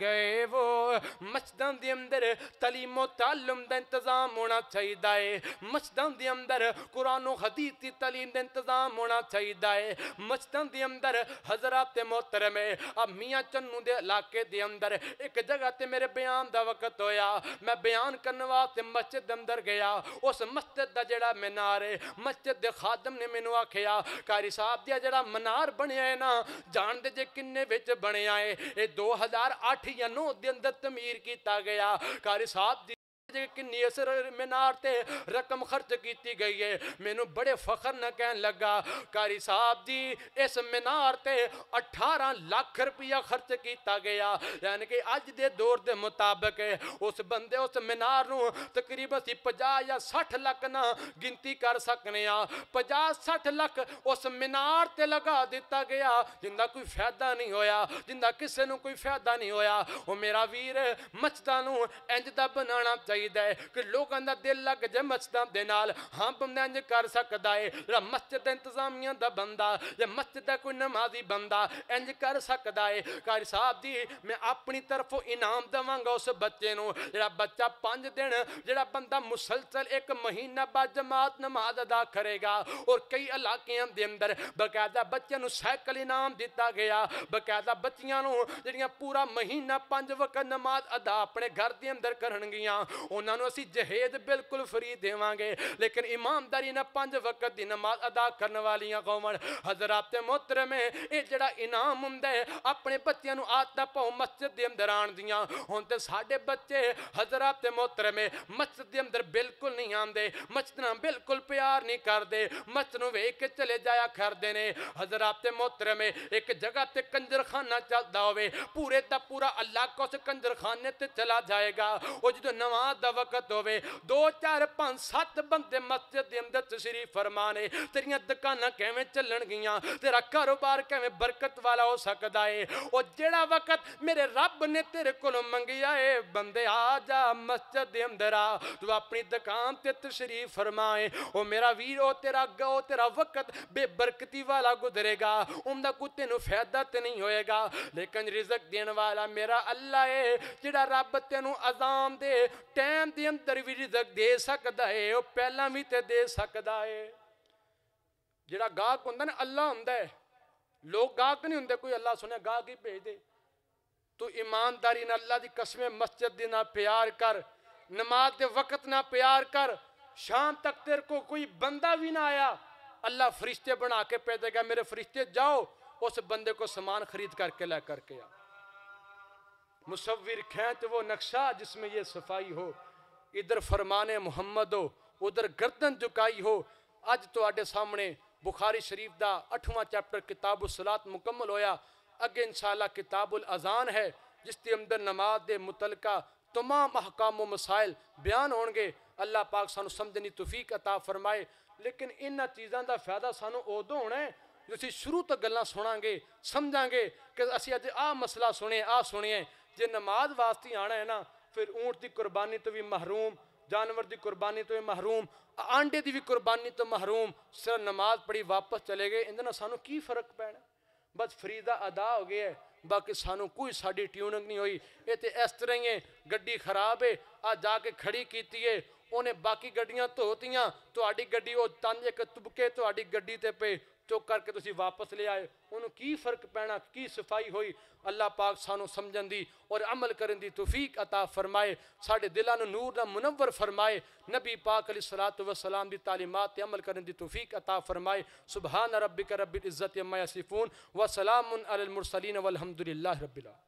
[SPEAKER 1] गए वो मचदा अंदर तलीमो तालुम का इंतज़ाम होना चाहिए ਚਾਹੀਦਾ ਹੈ ਮਸਜਿਦਾਂ ਦੇ ਅੰਦਰ ਕੁਰਾਨੋ ਹਦੀਸ ਦੀ تعلیم ਦਾ ਇੰਤਜ਼ਾਮ ਹੋਣਾ ਚਾਹੀਦਾ ਹੈ ਮਸਜਿਦਾਂ ਦੇ ਅੰਦਰ ਹਜ਼ਰਤ ਮੁਹਤਰਮ ਹੈ ਆ ਮੀਆਂ ਚੰਨੂ ਦੇ ਇਲਾਕੇ ਦੇ ਅੰਦਰ ਇੱਕ ਜਗ੍ਹਾ ਤੇ ਮੇਰੇ ਬਿਆਨ ਦਾ ਵਕਤ ਹੋਇਆ ਮੈਂ ਬਿਆਨ ਕਰਨ ਵਾਸਤੇ ਮਸਜਿਦ ਅੰਦਰ ਗਿਆ ਉਸ ਮਸਜਿਦ ਦਾ ਜਿਹੜਾ ਮੀਨਾਰ ਹੈ ਮਸਜਿਦ ਦੇ ਖਾਦਮ ਨੇ ਮੈਨੂੰ ਆਖਿਆ ਕਾਰੀ ਸਾਹਿਬ ਦਾ ਜਿਹੜਾ ਮਨਾਰ ਬਣਿਆ ਹੈ ਨਾ ਜਾਣਦੇ ਜੇ ਕਿੰਨੇ ਵਿੱਚ ਬਣਿਆ ਹੈ ਇਹ 2008 ਜਾਂ 9 ਦੇ ਅੰਦਰ ਤਮੀਰ ਕੀਤਾ ਗਿਆ ਕਾਰੀ ਸਾਹਿਬ ਤੇ ਕਿੰਨੀ ਅਸਰ ਮਿਨਾਰ ਤੇ ਰਕਮ ਖਰਚ ਕੀਤੀ ਗਈ ਹੈ ਮੈਨੂੰ ਬੜੇ ਫਖਰ ਨਾਲ ਕਹਿਣ ਲੱਗਾ ਕਾਰੀ ਸਾਹਿਬ ਜੀ ਇਸ ਮਿਨਾਰ ਤੇ 18 ਲੱਖ ਰੁਪਇਆ ਖਰਚ ਕੀਤਾ ਗਿਆ ਯਾਨੀ ਕਿ ਅੱਜ ਦੇ ਦੌਰ ਦੇ ਮੁਤਾਬਕ ਉਸ ਬੰਦੇ ਉਸ ਮਿਨਾਰ ਨੂੰ ਤਕਰੀਬਨ ਸੀ 50 ਜਾਂ 60 ਲੱਖ ਨਾ ਗਿਣਤੀ ਕਰ ਸਕਨੇ ਆ 50 60 ਲੱਖ ਉਸ ਮਿਨਾਰ ਤੇ ਲਗਾ ਦਿੱਤਾ ਗਿਆ ਜਿੰਦਾ ਕੋਈ ਫਾਇਦਾ ਨਹੀਂ ਹੋਇਆ ਜਿੰਦਾ ਕਿਸੇ ਨੂੰ ਕੋਈ ਫਾਇਦਾ ਨਹੀਂ ਹੋਇਆ ਉਹ ਮੇਰਾ ਵੀਰ ਮਚਦਾ ਨੂੰ ਇੰਜ ਦਾ ਬਣਾਣਾ ਚਾਹੀਦਾ ਹੈ ਕਿ ਲੋਕਾਂ ਦਾ ਦਿਲ ਲੱਗ ਜੇ ਮਸਜਿਦਾਂ ਦੇ ਨਾਲ ਹਾਂ ਬੰਦਾ ਇੰਜ ਕਰ ਸਕਦਾ ਹੈ ਜਿਹੜਾ ਮਸਜਿਦ ਦਾ ਇੰਤਜ਼ਾਮੀਆਂ ਦਾ ਬੰਦਾ ਜੇ ਮਸਜਿਦ ਦਾ ਕੋਈ ਨਮਾਜ਼ੀ ਬੰਦਾ ਇੰਜ ਕਰ ਸਕਦਾ ਹੈ ਕਾਰ ਸਾਹਿਬ ਜੀ ਮੈਂ ਆਪਣੀ ਤਰਫੋਂ ਇਨਾਮ ਦਵਾਂਗਾ ਉਸ ਬੱਚੇ ਨੂੰ ਜਿਹੜਾ ਬੱਚਾ 5 ਦਿਨ ਜਿਹੜਾ ਬੰਦਾ ਮੁਸਲਸਲ ਇੱਕ ਮਹੀਨਾ ਬਾਅਦ ਜਮਾਤ ਨਮਾਜ਼ ਅਦਾ करेगा और कई इलाकों के अंदर बकायदा बच्चों को सैकल इनाम दिता गया बकायदा बच्चिया पूरा महीना पांच वक्त नमाज अदा अपने घर के अंदर कर उन्होंने असं जहेज बिल्कुल फ्री देवे लेकिन ईमानदारी ने पांच वक्त की नमाज अदा करने वाली कौमन हजरात मोहतर में ये जड़ा इनाम होंगे अपने बच्चों आदत पाओ मस्जिद के अंदर आन दियाँ हूँ तो साढ़े बच्चे हजरात मोहतर में मस्जिद के अंदर बिल्कुल नहीं आते मस्जिद बिल्कुल प्यार नहीं करते मस्जिद वेख के चले जाया करते हैं हजरात मोहतर में एक जगह पर कंजर चलता हो पूरे का पूरा अल्लाह उस कंजर चला जाएगा वो जो नमाज ਨਮਾਜ਼ ਦਾ ਵਕਤ ਹੋਵੇ 2 4 5 7 ਬੰਦੇ ਮਸਜਿਦ ਦੇ ਅੰਦਰ ਤਸ਼ਰੀਫ ਫਰਮਾਣੇ ਤੇਰੀਆਂ ਦੁਕਾਨਾਂ ਕਿਵੇਂ ਚੱਲਣਗੀਆਂ ਤੇਰਾ ਕਾਰੋਬਾਰ ਕਿਵੇਂ ਬਰਕਤ ਵਾਲਾ ਹੋ ਸਕਦਾ ਏ ਉਹ ਜਿਹੜਾ ਵਕਤ ਮੇਰੇ ਰੱਬ ਨੇ ਤੇਰੇ ਕੋਲੋਂ ਮੰਗਿਆ ਏ ਬੰਦੇ ਆ ਜਾ ਮਸਜਿਦ ਦੇ ਅੰਦਰ ਆ ਤੂੰ ਆਪਣੀ ਦੁਕਾਨ ਤੇ ਤਸ਼ਰੀਫ ਫਰਮਾਏ ਉਹ ਮੇਰਾ ਵੀਰ ਉਹ ਤੇਰਾ ਗੋ ਤੇਰਾ ਵਕਤ ਬੇਬਰਕਤੀ ਵਾਲਾ ਗੁਜ਼ਰੇਗਾ ਉਹਦਾ ਕੋਈ ਤੈਨੂੰ ਫਾਇਦਾ ਤੇ ਨਹੀਂ ਹੋਏਗਾ लेकिन रिजक देने वाला मेरा अल्लाह है जरा रब तेन आजाम दे टाइम के अंदर भी रिजक दे सकता है वह पहला भी तो दे सकता है जोड़ा गाहक होंगे ना अल्लाह हों लोग गाहक नहीं होंगे कोई अल्लाह सुने गाहक ही भेज दे तू ईमानदारी अल्लाह की कस्में मस्जिद ना प्यार कर नमाज के वक्त ना प्यार कर शाम तक तेरे को कोई बंदा भी ना आया अल्लाह फरिश्ते बना के पैदा गया मेरे फरिश्ते जाओ उस बंदे को समान खरीद करके ला करके आ मुसविर खेत वो नक्शा जिसमें ये सफाई हो इधर फरमाने मुहम्मद हो उधर गर्दन झुकाई हो अज थोड़े सामने बुखारी शरीफ का अठवा चैप्टर किताब सलात मुकम्मल होया अगे इंशाला किताबुल अजान है जिसके अंदर नमाज के मुतलका तमाम अहकाम मसाइल बयान होंगे अल्लाह पाक सू समझनी तुफीक अता फरमाए लेकिन इन चीज़ों का फायदा सू उदों होना है जो अभी शुरू तो गल् सुना समझा कि असं अज आ मसला सुने आ सुनिए ਜੇ ਨਮਾਜ਼ ਵਾਸਤੇ ਆਣਾ ਹੈ ਨਾ ਫਿਰ ਊਂਟ ਦੀ ਕੁਰਬਾਨੀ ਤੋਂ ਵੀ ਮਹਿਰੂਮ ਜਾਨਵਰ ਦੀ ਕੁਰਬਾਨੀ ਤੋਂ ਵੀ ਮਹਿਰੂਮ ਆਂਡੇ ਦੀ ਵੀ ਕੁਰਬਾਨੀ ਤੋਂ ਮਹਿਰੂਮ ਸਿਰ ਨਮਾਜ਼ ਪੜੀ ਵਾਪਸ ਚਲੇ ਗਏ ਇਹਦੇ ਨਾਲ ਸਾਨੂੰ ਕੀ ਫਰਕ ਪੈਣਾ ਬਸ ਫਰੀਦਾ ਅਦਾ ਹੋ ਗਿਆ ਬਾਕੀ ਸਾਨੂੰ ਕੋਈ ਸਾਡੀ ਟਿਊਨਿੰਗ ਨਹੀਂ ਹੋਈ ਇਹ ਤੇ ਇਸ ਤਰ੍ਹਾਂ ਹੀ ਹੈ ਗੱਡੀ ਖਰਾਬ ਹੈ ਆ ਜਾ ਕੇ ਖੜੀ ਕੀਤੀ ਏ ਉਹਨੇ ਬਾਕੀ ਗੱਡੀਆਂ ਧੋਤੀਆਂ ਤੁਹਾਡੀ ਗੱਡੀ ਉਹ ਤੰਜ ਇੱਕ ਤੁਬਕੇ ਤੁਹਾਡੀ ਗੱਡੀ ਤੇ ਪਏ चुप करके तुम वापस ले आए उन्होंने की फर्क पैना की सफाई हुई अल्लाह पाक सानू समझ की और अमल कर तुफीक अता फरमाए साढ़े दिलों नूर न मुनवर फरमाए नबी पाक अली सलात व सलाम की तालीमत अमल कर तुफीक अता फरमाए सुबह न रबी इज़्ज़त अम्मा सिफून व सलाम उन अलमुरसलीन वलहमदिल्ला रबिला